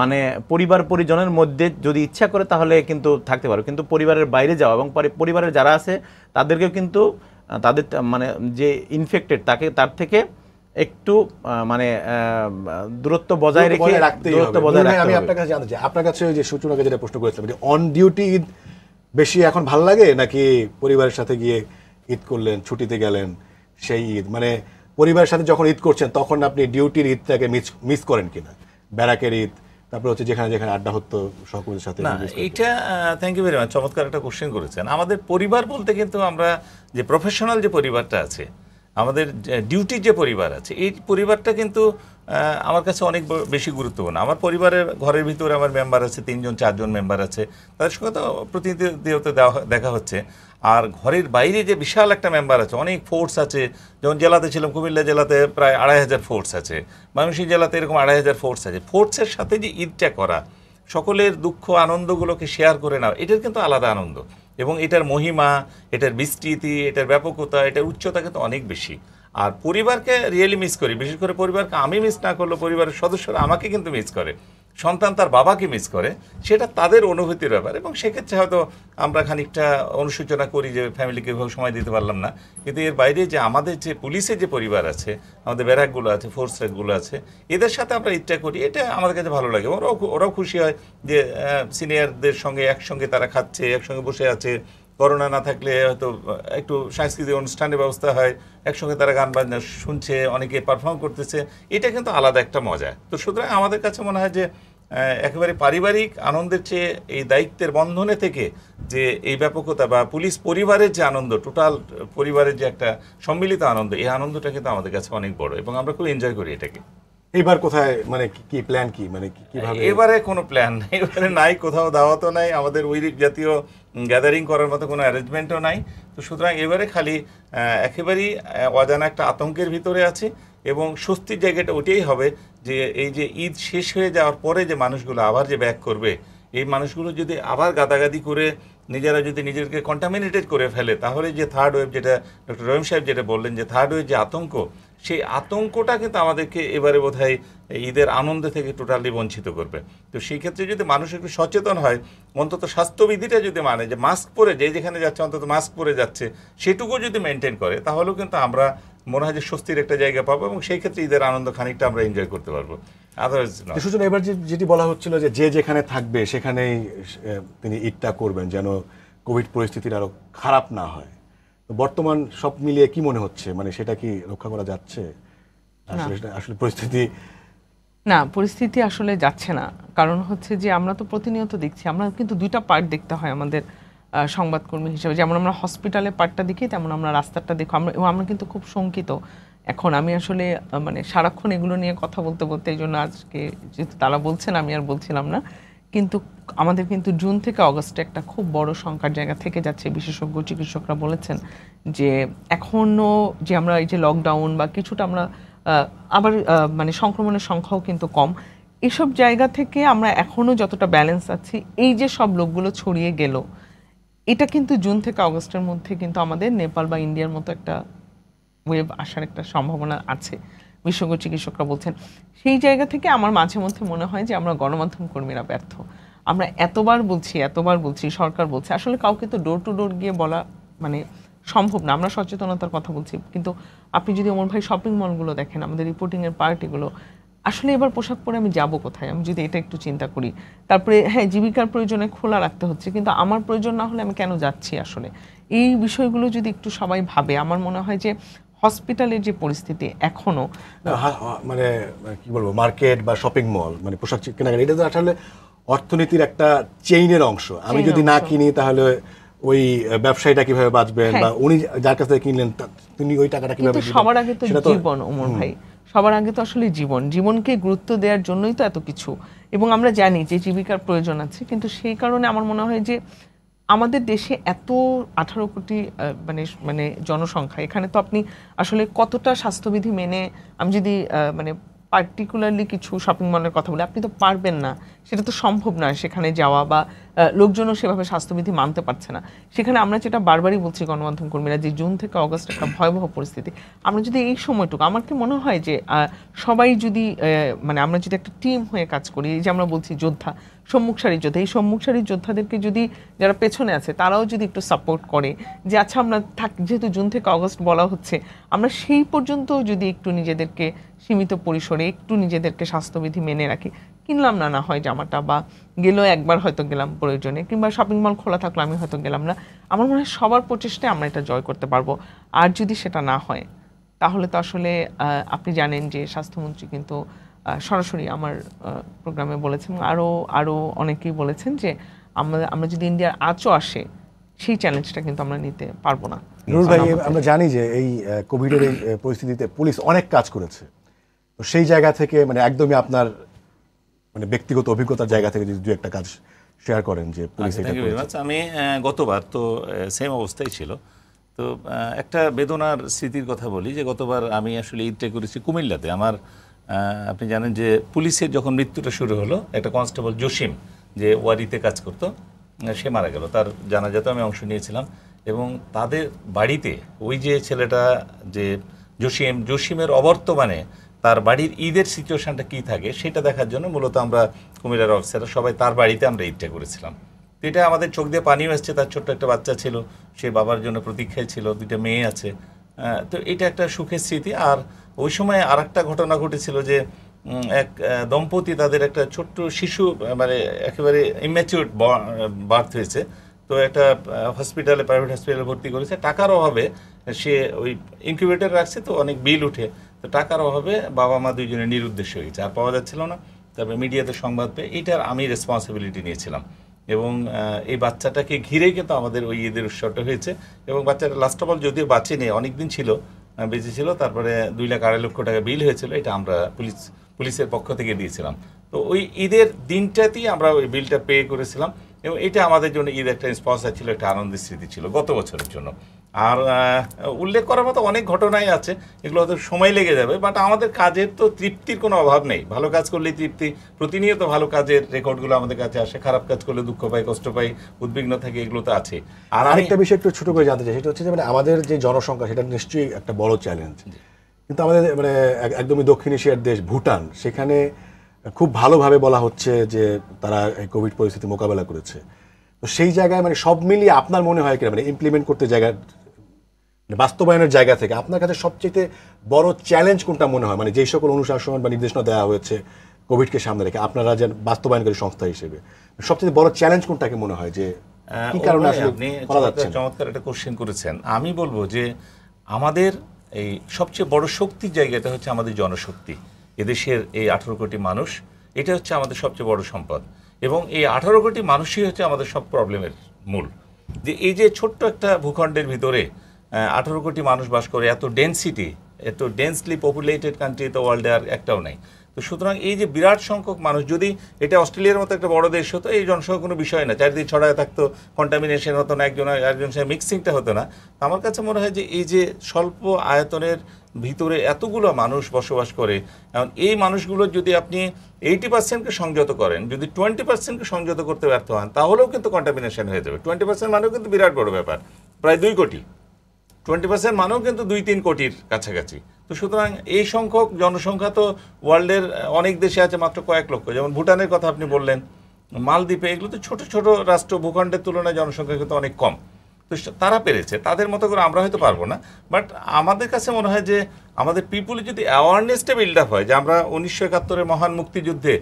মানে পরিবার পরিজনের মধ্যে যদি ইচ্ছা করে তাহলে কিন্তু থাকতে পারো কিন্তু পরিবারের বাইরে যাওয়া এবং পরিবারের যারা আছে তাদেরকেও কিন্তু তাদের মানে যে ইনফেক্টেড তাকে তার থেকে একটু মানে দূরত্ব বজায় রেখে রাখতে দূরত্ব বজায় রাখতে আমি আপনার কাছে জানতে চাই আপনার কাছে ওই যে সূচনাকে যেটা প্রশ্ন করেছিলাম যে অন ডিউটি ঈদ বেশি এখন ভাল লাগে নাকি পরিবারের সাথে গিয়ে ঈদ করলেন ছুটিতে গেলেন সেই ঈদ মানে পরিবারের সাথে যখন ঈদ করছেন তখন আপনি ডিউটির ঈদটাকে মিস মিস করেন কিনা ব্যারাকের ঈদ তারপরে হচ্ছে যেখানে যেখানে আড্ডা হতো সকলের সাথে না এইটা থ্যাংক ইউ ভেরি মাচ চমৎকার একটা কোশ্চেন করেছেন আমাদের পরিবার বলতে কিন্তু আমরা যে প্রফেশনাল যে পরিবারটা আছে আমাদের ডিউটি যে পরিবার আছে এই পরিবারটা কিন্তু আমার কাছে অনেক বেশি গুরুত্বপূর্ণ আমার পরিবারের ঘরের ভিতরে আমার মেম্বার আছে তিনজন চারজন মেম্বার আছে তাদের সঙ্গে তো প্রতিনিধিত্ব দেখা হচ্ছে আর ঘরের বাইরে যে বিশাল একটা মেম্বার আছে অনেক ফোর্স আছে যেমন জেলাতে ছিলাম কুমিল্লা জেলাতে প্রায় আড়াই হাজার ফোর্স আছে ময়মনসিংহ জেলাতে এরকম আড়াই হাজার ফোর্স আছে ফোর্সের সাথে যে ঈদটা করা সকলের দুঃখ আনন্দগুলোকে শেয়ার করে নেওয়া এটার কিন্তু আলাদা আনন্দ এবং এটার মহিমা এটার বিস্তৃতি এটার ব্যাপকতা এটার উচ্চতা কিন্তু অনেক বেশি আর পরিবারকে রিয়েলি মিস করি বিশেষ করে পরিবারকে আমি মিস না করলেও পরিবারের সদস্যরা আমাকে কিন্তু মিস করে সন্তান তার বাবাকে মিস করে সেটা তাদের অনুভূতির ব্যাপার এবং সেক্ষেত্রে হয়তো আমরা খানিকটা অনুশোচনা করি যে ফ্যামিলিকে এভাবে সময় দিতে পারলাম না কিন্তু এর বাইরে যে আমাদের যে পুলিশের যে পরিবার আছে আমাদের ব্যারাকগুলো আছে ফোর্স র্যাকগুলো আছে এদের সাথে আমরা ইচ্ছা করি এটা আমাদের কাছে ভালো লাগে ওরাও ওরাও খুশি হয় যে সিনিয়রদের সঙ্গে একসঙ্গে তারা খাচ্ছে একসঙ্গে বসে আছে করোনা না থাকলে হয়তো একটু সাংস্কৃতিক অনুষ্ঠানের ব্যবস্থা হয় একসঙ্গে তারা গান বাজনা শুনছে অনেকে পারফর্ম করতেছে এটা কিন্তু আলাদা একটা মজা তো সুতরাং আমাদের কাছে মনে হয় যে একেবারে পারিবারিক আনন্দের চেয়ে এই দায়িত্বের বন্ধনে থেকে যে এই ব্যাপকতা বা পুলিশ পরিবারের যে আনন্দ টোটাল পরিবারের যে একটা সম্মিলিত আনন্দ এই আনন্দটা কিন্তু আমাদের কাছে অনেক বড় এবং আমরা খুব এনজয় করি এটাকে এবার কোথায় মানে কি প্ল্যান কি মানে কিভাবে এবারে কোনো প্ল্যান নাই এবারে নাই কোথাও দাওয়া তো নাই আমাদের উইরিক জাতীয় গ্যাদারিং করার মতো কোনো অ্যারেঞ্জমেন্টও নাই তো সুতরাং এবারে খালি একেবারেই অজানা একটা আতঙ্কের ভিতরে আছে এবং স্বস্তির জায়গাটা ওটাই হবে যে এই যে ঈদ শেষ হয়ে যাওয়ার পরে যে মানুষগুলো আবার যে ব্যাক করবে এই মানুষগুলো যদি আবার গাদাগাদি করে নিজেরা যদি নিজেদেরকে কন্টামিনেটেড করে ফেলে তাহলে যে থার্ড ওয়েভ যেটা ডক্টর রহিম সাহেব যেটা বললেন যে থার্ড ওয়েভ যে আতঙ্ক সেই আতঙ্কটা কিন্তু আমাদেরকে এবারে বোধ হয় ঈদের আনন্দ থেকে টোটালি বঞ্চিত করবে তো সেই ক্ষেত্রে যদি মানুষ একটু সচেতন হয় অন্তত স্বাস্থ্যবিধিটা যদি মানে যে মাস্ক পরে যে যেখানে যাচ্ছে অন্তত মাস্ক পরে যাচ্ছে সেটুকু যদি মেনটেন করে তাহলেও কিন্তু আমরা মনে হয় যে স্বস্তির একটা জায়গা পাবো এবং সেই ক্ষেত্রে ঈদের আনন্দ খানিকটা আমরা এনজয় করতে পারবো সুজন এবার যেটি বলা হচ্ছিল যে যে যেখানে থাকবে সেখানেই তিনি ঈদটা করবেন যেন কোভিড পরিস্থিতির আরও খারাপ না হয় বর্তমান সব মিলিয়ে কি মনে হচ্ছে মানে সেটা কি রক্ষা করা যাচ্ছে আসলে পরিস্থিতি না পরিস্থিতি আসলে যাচ্ছে না কারণ হচ্ছে যে আমরা তো প্রতিনিয়ত দেখছি আমরা কিন্তু দুইটা পার্ট দেখতে হয় আমাদের সংবাদকর্মী হিসেবে যেমন আমরা হসপিটালে পার্টটা দেখি তেমন আমরা রাস্তাটা দেখো আমরা আমরা কিন্তু খুব শঙ্কিত এখন আমি আসলে মানে সারাক্ষণ এগুলো নিয়ে কথা বলতে বলতে এই জন্য আজকে যেহেতু তারা বলছেন আমি আর বলছিলাম না কিন্তু আমাদের কিন্তু জুন থেকে অগস্টে একটা খুব বড় সংখ্যার জায়গা থেকে যাচ্ছে বিশেষজ্ঞ চিকিৎসকরা বলেছেন যে এখনও যে আমরা এই যে লকডাউন বা কিছুটা আমরা আবার মানে সংক্রমণের সংখ্যাও কিন্তু কম এসব জায়গা থেকে আমরা এখনও যতটা ব্যালেন্স আছি এই যে সব লোকগুলো ছড়িয়ে গেল এটা কিন্তু জুন থেকে অগস্টের মধ্যে কিন্তু আমাদের নেপাল বা ইন্ডিয়ার মতো একটা ওয়েব আসার একটা সম্ভাবনা আছে বিশেষজ্ঞ চিকিৎসকরা বলছেন সেই জায়গা থেকে আমার মাঝে মধ্যে মনে হয় যে আমরা গণমাধ্যম কর্মীরা ব্যর্থ আমরা এতবার বলছি এতবার বলছি সরকার বলছে আসলে কাউকে তো ডোর টু ডোর গিয়ে বলা মানে সম্ভব না আমরা সচেতনতার কথা বলছি কিন্তু আপনি যদি ওমর ভাই শপিং মলগুলো দেখেন আমাদের রিপোর্টিংয়ের পার্টিগুলো আসলে এবার পোশাক পরে আমি যাব কোথায় আমি যদি এটা একটু চিন্তা করি তারপরে হ্যাঁ জীবিকার প্রয়োজনে খোলা রাখতে হচ্ছে কিন্তু আমার প্রয়োজন না হলে আমি কেন যাচ্ছি আসলে এই বিষয়গুলো যদি একটু সবাই ভাবে আমার মনে হয় যে হসপিটালের যে পরিস্থিতি এখনো মানে কি বলবো মার্কেট বা শপিং মল মানে পোশাক কেনাকাটা এটা তো আসলে অর্থনীতির একটা চেইনের অংশ আমি যদি না কিনি তাহলে ওই ব্যবসায়ীটা কিভাবে বাঁচবেন হ্যাঁ। বা উনি যার কাছ থেকে কিনলেন তিনি ওই টাকাটা কিভাবে সবার আগে তো জীবন ওমর ভাই সবার আগে তো আসলে জীবন জীবনকে গুরুত্ব দেওয়ার জন্যই তো এত কিছু এবং আমরা জানি যে জীবিকার প্রয়োজন আছে কিন্তু সেই কারণে আমার মনে হয় যে আমাদের দেশে এত আঠারো কোটি মানে মানে জনসংখ্যা এখানে তো আপনি আসলে কতটা স্বাস্থ্যবিধি মেনে আমি যদি মানে পার্টিকুলারলি কিছু শপিং মলের কথা বলি আপনি তো পারবেন না সেটা তো সম্ভব নয় সেখানে যাওয়া বা লোকজনও সেভাবে স্বাস্থ্যবিধি মানতে পারছে না সেখানে আমরা যেটা বারবারই বলছি গণমাধ্যম কর্মীরা যে জুন থেকে অগস্ট একটা ভয়াবহ পরিস্থিতি আমরা যদি এই সময়টুকু আমার কি মনে হয় যে সবাই যদি মানে আমরা যদি একটা টিম হয়ে কাজ করি এই যে আমরা বলছি যোদ্ধা সম্মুখ সারির যোদ্ধা এই সম্মুখ সারির যোদ্ধাদেরকে যদি যারা পেছনে আছে তারাও যদি একটু সাপোর্ট করে যে আচ্ছা আমরা থাক যেহেতু জুন থেকে অগস্ট বলা হচ্ছে আমরা সেই পর্যন্ত যদি একটু নিজেদেরকে সীমিত পরিসরে একটু নিজেদেরকে স্বাস্থ্যবিধি মেনে রাখি কিনলাম না না হয় জামাটা বা গেলেও একবার হয়তো গেলাম প্রয়োজনে কিংবা শপিং মল খোলা থাকলো আমি হয়তো গেলাম না আমার মনে হয় সবার প্রচেষ্টায় আমরা এটা জয় করতে পারবো আর যদি সেটা না হয় তাহলে তো আসলে আপনি জানেন যে স্বাস্থ্যমন্ত্রী কিন্তু সরাসরি আমার প্রোগ্রামে বলেছেন আরও আরও অনেকেই বলেছেন যে আমরা আমরা যদি ইন্ডিয়ার আচও আসে সেই চ্যালেঞ্জটা কিন্তু আমরা নিতে পারবো না নুরুল ভাই আমরা জানি যে এই কোভিডের এই পরিস্থিতিতে পুলিশ অনেক কাজ করেছে তো সেই জায়গা থেকে মানে একদমই আপনার মানে ব্যক্তিগত অভিজ্ঞতার জায়গা থেকে যদি দু একটা কাজ শেয়ার করেন যে পুলিশ আচ্ছা, আমি গতবার তো সেম অবস্থায় ছিল তো একটা বেদনার স্মৃতির কথা বলি যে গতবার আমি আসলে ঈদটা করেছি কুমিল্লাতে আমার আপনি জানেন যে পুলিশের যখন মৃত্যুটা শুরু হলো একটা কনস্টেবল জসিম যে ওয়ারিতে কাজ করত সে মারা গেল তার জানাজাতে আমি অংশ নিয়েছিলাম এবং তাদের বাড়িতে ওই যে ছেলেটা যে জসিম জসিমের অবর্তমানে তার বাড়ির ঈদের সিচুয়েশানটা কী থাকে সেটা দেখার জন্য মূলত আমরা কুমিল্লার অফিসাররা সবাই তার বাড়িতে আমরা ঈদটা করেছিলাম তো এটা আমাদের চোখ দিয়ে পানিও এসছে তার ছোট্ট একটা বাচ্চা ছিল সে বাবার জন্য প্রতীক্ষায় ছিল দুইটা মেয়ে আছে তো এটা একটা সুখের স্মৃতি আর ওই সময় আর ঘটনা ঘটেছিল যে এক দম্পতি তাদের একটা ছোট্ট শিশু মানে একেবারে ইম্যাচিউর বার্থ হয়েছে তো একটা হসপিটালে প্রাইভেট হসপিটালে ভর্তি করেছে টাকার অভাবে সে ওই ইনকিউবেটার রাখছে তো অনেক বিল উঠে তো টাকার অভাবে বাবা মা দুইজনে নিরুদ্দেশ্য হয়ে গেছে আর পাওয়া যাচ্ছিল না তারপরে মিডিয়াতে সংবাদ পেয়ে এটার আমি রেসপন্সিবিলিটি নিয়েছিলাম এবং এই বাচ্চাটাকে ঘিরে কিন্তু আমাদের ওই ঈদের উৎসবটা হয়েছে এবং বাচ্চাটা লাস্ট অফ অল যদিও বাঁচেনি অনেকদিন ছিল বেঁচে ছিল তারপরে দুই লাখ আড়াই লক্ষ টাকা বিল হয়েছিল এটা আমরা পুলিশ পুলিশের পক্ষ থেকে দিয়েছিলাম তো ওই ঈদের দিনটাতেই আমরা ওই বিলটা পে করেছিলাম এবং এটা আমাদের জন্য ঈদ একটা স্পন্সার ছিল একটা আনন্দের স্মৃতি ছিল গত বছরের জন্য আর উল্লেখ করার মতো অনেক ঘটনাই আছে এগুলো হয়তো সময় লেগে যাবে বাট আমাদের কাজের তো তৃপ্তির কোনো অভাব নেই ভালো কাজ করলেই তৃপ্তি প্রতিনিয়ত ভালো কাজের রেকর্ডগুলো আমাদের কাছে আসে খারাপ কাজ করলে দুঃখ পাই কষ্ট পাই উদ্বিগ্ন থাকে এগুলো তো আছে আর আরেকটা বিষয় একটু ছোটো করে জানতে চাই সেটা হচ্ছে যে মানে আমাদের যে জনসংখ্যা সেটা নিশ্চয়ই একটা বড় চ্যালেঞ্জ কিন্তু আমাদের মানে একদমই দক্ষিণ এশিয়ার দেশ ভুটান সেখানে খুব ভালোভাবে বলা হচ্ছে যে তারা কোভিড পরিস্থিতি মোকাবেলা করেছে তো সেই জায়গায় মানে সব মিলিয়ে আপনার মনে হয় কিনা মানে ইমপ্লিমেন্ট করতে জায়গা মানে বাস্তবায়নের জায়গা থেকে আপনার কাছে সবচেয়ে বড় চ্যালেঞ্জ কোনটা মনে হয় মানে যেই সকল অনুশাসন বা নির্দেশনা দেওয়া হয়েছে কোভিডকে সামনে রেখে আপনারা যে বাস্তবায়নকারী সংস্থা হিসেবে সবচেয়ে বড় চ্যালেঞ্জ কোনটাকে মনে হয় যে কি কারণে আপনি চমৎকার একটা কোশ্চেন করেছেন আমি বলবো যে আমাদের এই সবচেয়ে বড় শক্তির জায়গাটা হচ্ছে আমাদের জনশক্তি এদেশের এই আঠারো কোটি মানুষ এটা হচ্ছে আমাদের সবচেয়ে বড় সম্পদ এবং এই আঠারো কোটি মানুষই হচ্ছে আমাদের সব প্রবলেমের মূল যে এই যে ছোট্ট একটা ভূখণ্ডের ভিতরে আঠারো কোটি মানুষ বাস করে এত ডেন্সিটি এত ডেন্সলি পপুলেটেড কান্ট্রি তো ওয়ার্ল্ডে আর একটাও নাই তো সুতরাং এই যে বিরাট সংখ্যক মানুষ যদি এটা অস্ট্রেলিয়ার মতো একটা বড় দেশ হতো এই জনসংখ্যা কোনো বিষয় না চারিদিকে ছড়ায় থাকতো কন্টামিনেশন হতো না একজন একজন সাথে মিক্সিংটা হতো না আমার কাছে মনে হয় যে এই যে স্বল্প আয়তনের ভিতরে এতগুলো মানুষ বসবাস করে এখন এই মানুষগুলোর যদি আপনি এইটি পার্সেন্টকে সংযত করেন যদি টোয়েন্টি পার্সেন্টকে সংযত করতে ব্যর্থ হন তাহলেও কিন্তু কন্টামিনেশন হয়ে যাবে টোয়েন্টি পার্সেন্ট মানেও কিন্তু বিরাট বড় ব্যাপার প্রায় দুই কোটি টোয়েন্টি পার্সেন্ট মানেও কিন্তু দুই তিন কোটির কাছাকাছি তো সুতরাং এই সংখ্যক জনসংখ্যা তো ওয়ার্ল্ডের অনেক দেশে আছে মাত্র কয়েক লক্ষ যেমন ভুটানের কথা আপনি বললেন মালদ্বীপে এগুলো তো ছোটো ছোটো রাষ্ট্র ভূখণ্ডের তুলনায় জনসংখ্যা কিন্তু অনেক কম তো তারা পেরেছে তাদের মতো করে আমরা হয়তো পারবো না বাট আমাদের কাছে মনে হয় যে আমাদের পিপুলে যদি অ্যাওয়ারনেসটা বিল্ড আপ হয় যে আমরা উনিশশো একাত্তরের মহান মুক্তিযুদ্ধে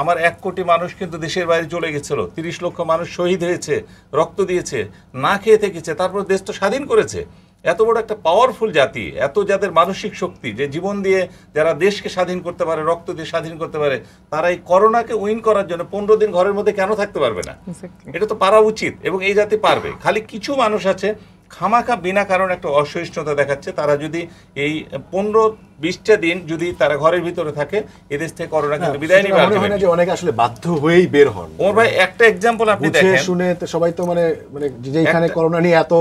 আমার এক কোটি মানুষ কিন্তু দেশের বাইরে চলে গেছিল তিরিশ লক্ষ মানুষ শহীদ হয়েছে রক্ত দিয়েছে না খেয়ে থেকেছে তারপর দেশ তো স্বাধীন করেছে এত বড় একটা পাওয়ারফুল জাতি এত যাদের মানসিক শক্তি যে জীবন দিয়ে যারা দেশকে স্বাধীন করতে পারে রক্ত দিয়ে স্বাধীন করতে পারে তারা এই করোনাকে উইন করার জন্য পনেরো দিন ঘরের মধ্যে কেন থাকতে পারবে না এটা তো পারা উচিত এবং এই জাতি পারবে খালি কিছু মানুষ আছে খামাখা বিনা কারণ একটা অসহিষ্ণুতা দেখাচ্ছে তারা যদি এই পনেরো বিশটা দিন যদি তারা ঘরের ভিতরে থাকে এদেশ থেকে করোনা কিন্তু বিদায় নিবে মনে হয় না যে অনেকে আসলে বাধ্য হয়েই বের হন ওর ভাই একটা এক্সাম্পল আপনি দেখেন শুনে সবাই তো মানে মানে যেখানে করোনা নিয়ে এত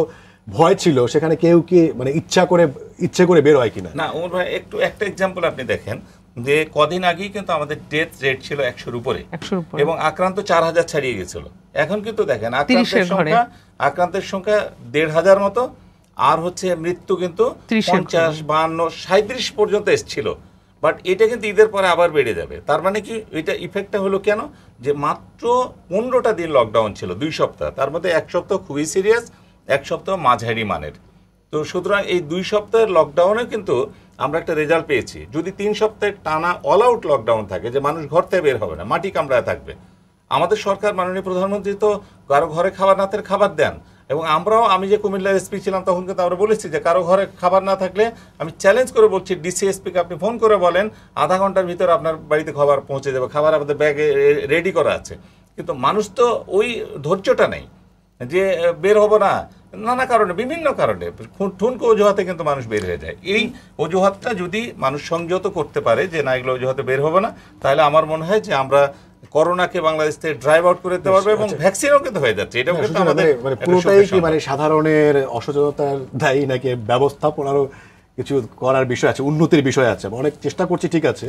ভয় ছিল সেখানে কেউ কি মানে ইচ্ছা করে ইচ্ছে করে বের হয় কিনা না ওমর ভাই একটু একটা এক্সাম্পল আপনি দেখেন যে কদিন আগেই কিন্তু আমাদের ডেথ রেট ছিল একশোর উপরে এবং আক্রান্ত চার হাজার ছাড়িয়ে গেছিল এখন কিন্তু দেখেন আক্রান্তের সংখ্যা আক্রান্তের সংখ্যা দেড় হাজার মতো আর হচ্ছে মৃত্যু কিন্তু পঞ্চাশ বাহান্ন সাঁত্রিশ পর্যন্ত এসছিল বাট এটা কিন্তু ঈদের পরে আবার বেড়ে যাবে তার মানে কি এটা ইফেক্টটা হলো কেন যে মাত্র পনেরোটা দিন লকডাউন ছিল দুই সপ্তাহ তার মধ্যে এক সপ্তাহ খুবই সিরিয়াস এক সপ্তাহ মাঝারি মানের তো সুতরাং এই দুই সপ্তাহের লকডাউনে কিন্তু আমরা একটা রেজাল্ট পেয়েছি যদি তিন সপ্তাহের টানা অল আউট লকডাউন থাকে যে মানুষ ঘর থেকে বের হবে না মাটি কামড়ায় থাকবে আমাদের সরকার মাননীয় প্রধানমন্ত্রী তো কারো ঘরে খাবার না থাকলে খাবার দেন এবং আমরাও আমি যে কুমিল্লার এসপি ছিলাম তখন কিন্তু আমরা বলেছি যে কারো ঘরে খাবার না থাকলে আমি চ্যালেঞ্জ করে বলছি ডিসি এসপিকে আপনি ফোন করে বলেন আধা ঘন্টার ভিতর আপনার বাড়িতে খাবার পৌঁছে দেবে খাবার আমাদের ব্যাগে রেডি করা আছে কিন্তু মানুষ তো ওই ধৈর্যটা নেই যে বের হব না নানা কারণে বিভিন্ন কারণে ঠুনকো অজুহাতে কিন্তু মানুষ বের হয়ে যায় এই অজুহাতটা যদি মানুষ সংযত করতে পারে যে না এগুলো অজুহাতে বের হবো না তাহলে আমার মনে হয় যে আমরা করোনাকে বাংলাদেশ থেকে ড্রাইভ আউট করে দিতে পারবে এবং ভ্যাকসিনও আচ্ছা। কিন্তু হয়ে যাচ্ছে এটা আমাদের মানে, মানে পুরোটাই কি মানে সাধারণের অসচেতনতার দায়ী নাকি ব্যবস্থাপনারও কিছু করার বিষয় আছে উন্নতির বিষয় আছে অনেক চেষ্টা করছি ঠিক আছে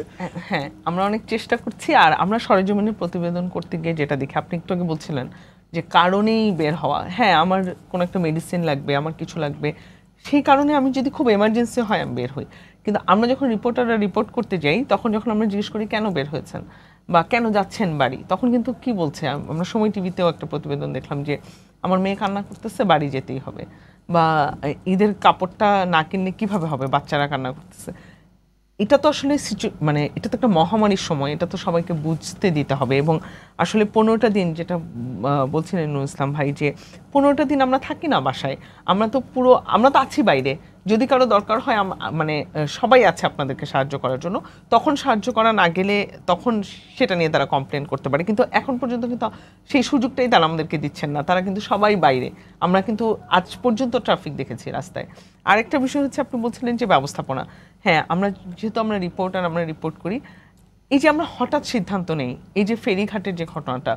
হ্যাঁ আমরা অনেক চেষ্টা করছি আর আমরা সরেজমিনে প্রতিবেদন করতে গিয়ে যেটা দেখি আপনি একটু আগে বলছিলেন যে কারণেই বের হওয়া হ্যাঁ আমার কোনো একটা মেডিসিন লাগবে আমার কিছু লাগবে সেই কারণে আমি যদি খুব এমার্জেন্সি হয় আমি বের হই কিন্তু আমরা যখন রিপোর্টাররা রিপোর্ট করতে যাই তখন যখন আমরা জিজ্ঞেস করি কেন বের হয়েছেন বা কেন যাচ্ছেন বাড়ি তখন কিন্তু কি বলছে আমরা সময় টিভিতেও একটা প্রতিবেদন দেখলাম যে আমার মেয়ে কান্না করতেছে বাড়ি যেতেই হবে বা ঈদের কাপড়টা না কিনলে কীভাবে হবে বাচ্চারা কান্না করতেছে এটা তো আসলে মানে এটা তো একটা মহামারীর সময় এটা তো সবাইকে বুঝতে দিতে হবে এবং আসলে পনেরোটা দিন যেটা বলছিলেন নুর ইসলাম ভাই যে পনেরোটা দিন আমরা থাকি না বাসায় আমরা তো পুরো আমরা তো আছি বাইরে যদি কারো দরকার হয় মানে সবাই আছে আপনাদেরকে সাহায্য করার জন্য তখন সাহায্য করা না গেলে তখন সেটা নিয়ে তারা কমপ্লেন করতে পারে কিন্তু এখন পর্যন্ত কিন্তু সেই সুযোগটাই তারা আমাদেরকে দিচ্ছেন না তারা কিন্তু সবাই বাইরে আমরা কিন্তু আজ পর্যন্ত ট্রাফিক দেখেছি রাস্তায় আরেকটা বিষয় হচ্ছে আপনি বলছিলেন যে ব্যবস্থাপনা হ্যাঁ আমরা যেহেতু আমরা রিপোর্টার আমরা রিপোর্ট করি এই যে আমরা হঠাৎ সিদ্ধান্ত নেই এই যে ফেরিঘাটের যে ঘটনাটা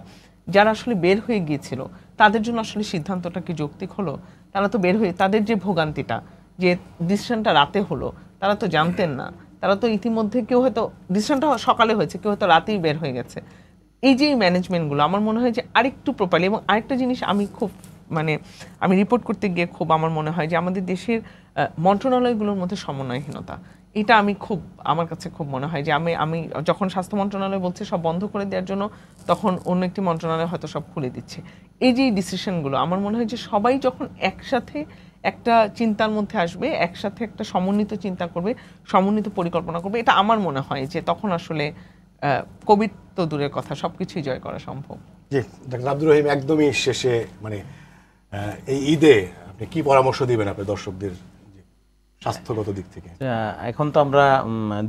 যারা আসলে বের হয়ে গিয়েছিল তাদের জন্য আসলে সিদ্ধান্তটা কি যৌক্তিক হলো তারা তো বের হয়ে তাদের যে ভোগান্তিটা যে ডিসিশনটা রাতে হলো তারা তো জানতেন না তারা তো ইতিমধ্যে কেউ হয়তো ডিসিশনটা সকালে হয়েছে কেউ হয়তো রাতেই বের হয়ে গেছে এই যে ম্যানেজমেন্টগুলো আমার মনে হয় যে আরেকটু প্রপারলি এবং আরেকটা জিনিস আমি খুব মানে আমি রিপোর্ট করতে গিয়ে খুব আমার মনে হয় যে আমাদের দেশের মন্ত্রণালয়গুলোর মধ্যে সমন্বয়হীনতা এটা আমি খুব আমার কাছে খুব মনে হয় যে আমি আমি যখন স্বাস্থ্য মন্ত্রণালয় বলছে সব বন্ধ করে দেওয়ার জন্য তখন অন্য একটি মন্ত্রণালয় হয়তো সব খুলে দিচ্ছে এই যে ডিসিশনগুলো আমার মনে হয় যে সবাই যখন একসাথে একটা চিন্তার মধ্যে আসবে একসাথে একটা সমন্বিত চিন্তা করবে সমন্বিত পরিকল্পনা করবে এটা আমার মনে হয় যে তখন আসলে কোভিড তো দূরের কথা সব কিছুই জয় করা সম্ভব জি ডাক্তার আব্দুর রহিম একদমই শেষে মানে এই ঈদে আপনি কি পরামর্শ দিবেন আপনার দর্শকদের স্বাস্থ্যগত দিক থেকে এখন তো আমরা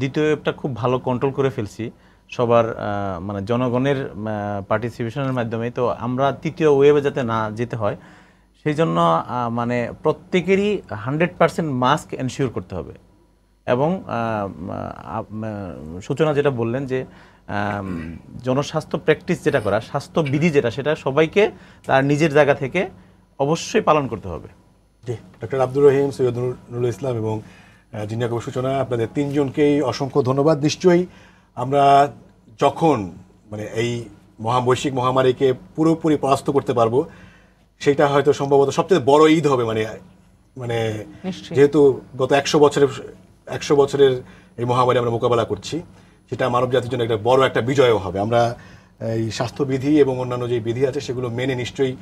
দ্বিতীয় ওয়েবটা খুব ভালো কন্ট্রোল করে ফেলছি সবার মানে জনগণের পার্টিসিপেশনের মাধ্যমে তো আমরা তৃতীয় ওয়েভে যাতে না যেতে হয় সেই জন্য মানে প্রত্যেকেরই হান্ড্রেড পারসেন্ট মাস্ক এনশিওর করতে হবে এবং সূচনা যেটা বললেন যে জনস্বাস্থ্য প্র্যাকটিস যেটা করা স্বাস্থ্যবিধি যেটা সেটা সবাইকে তার নিজের জায়গা থেকে অবশ্যই পালন করতে হবে জি ডক্টর আব্দুর রহিম সৈয়দ নুরুল ইসলাম এবং জিনিয়া কবর সূচনা আপনাদের তিনজনকেই অসংখ্য ধন্যবাদ নিশ্চয়ই আমরা যখন মানে এই মহাবৈশ্বিক মহামারীকে পুরোপুরি পরাস্ত করতে পারবো সেটা হয়তো সম্ভবত সবচেয়ে বড় ঈদ হবে মানে মানে যেহেতু গত একশো বছরের একশো বছরের এই মহামারী আমরা মোকাবেলা করছি সেটা মানব জাতির জন্য একটা বড় একটা বিজয়ও হবে আমরা এই স্বাস্থ্যবিধি এবং অন্যান্য যে বিধি আছে সেগুলো মেনে নিশ্চয়ই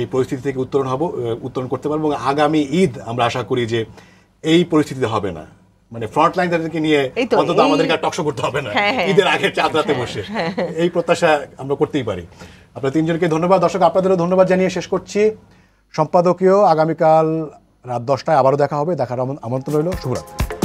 এই পরিস্থিতি থেকে উত্তরণ হব উত্তরণ করতে পারবো এবং আগামী ঈদ আমরা আশা করি যে এই পরিস্থিতিতে হবে না মানে ফ্রন্ট লাইনদেরকে নিয়ে অন্তত আমাদেরকে আর টকশো করতে হবে না হ্যাঁ, হ্যাঁ। ঈদের আগে চাঁদ রাতে হ্যাঁ, বসে এই প্রত্যাশা আমরা করতেই পারি আপনার তিনজনকে ধন্যবাদ দর্শক আপনাদেরও ধন্যবাদ জানিয়ে শেষ করছি সম্পাদকীয় আগামীকাল রাত দশটায় আবারও দেখা হবে দেখার আমন্ত্রণ রইল শুভরাত্রি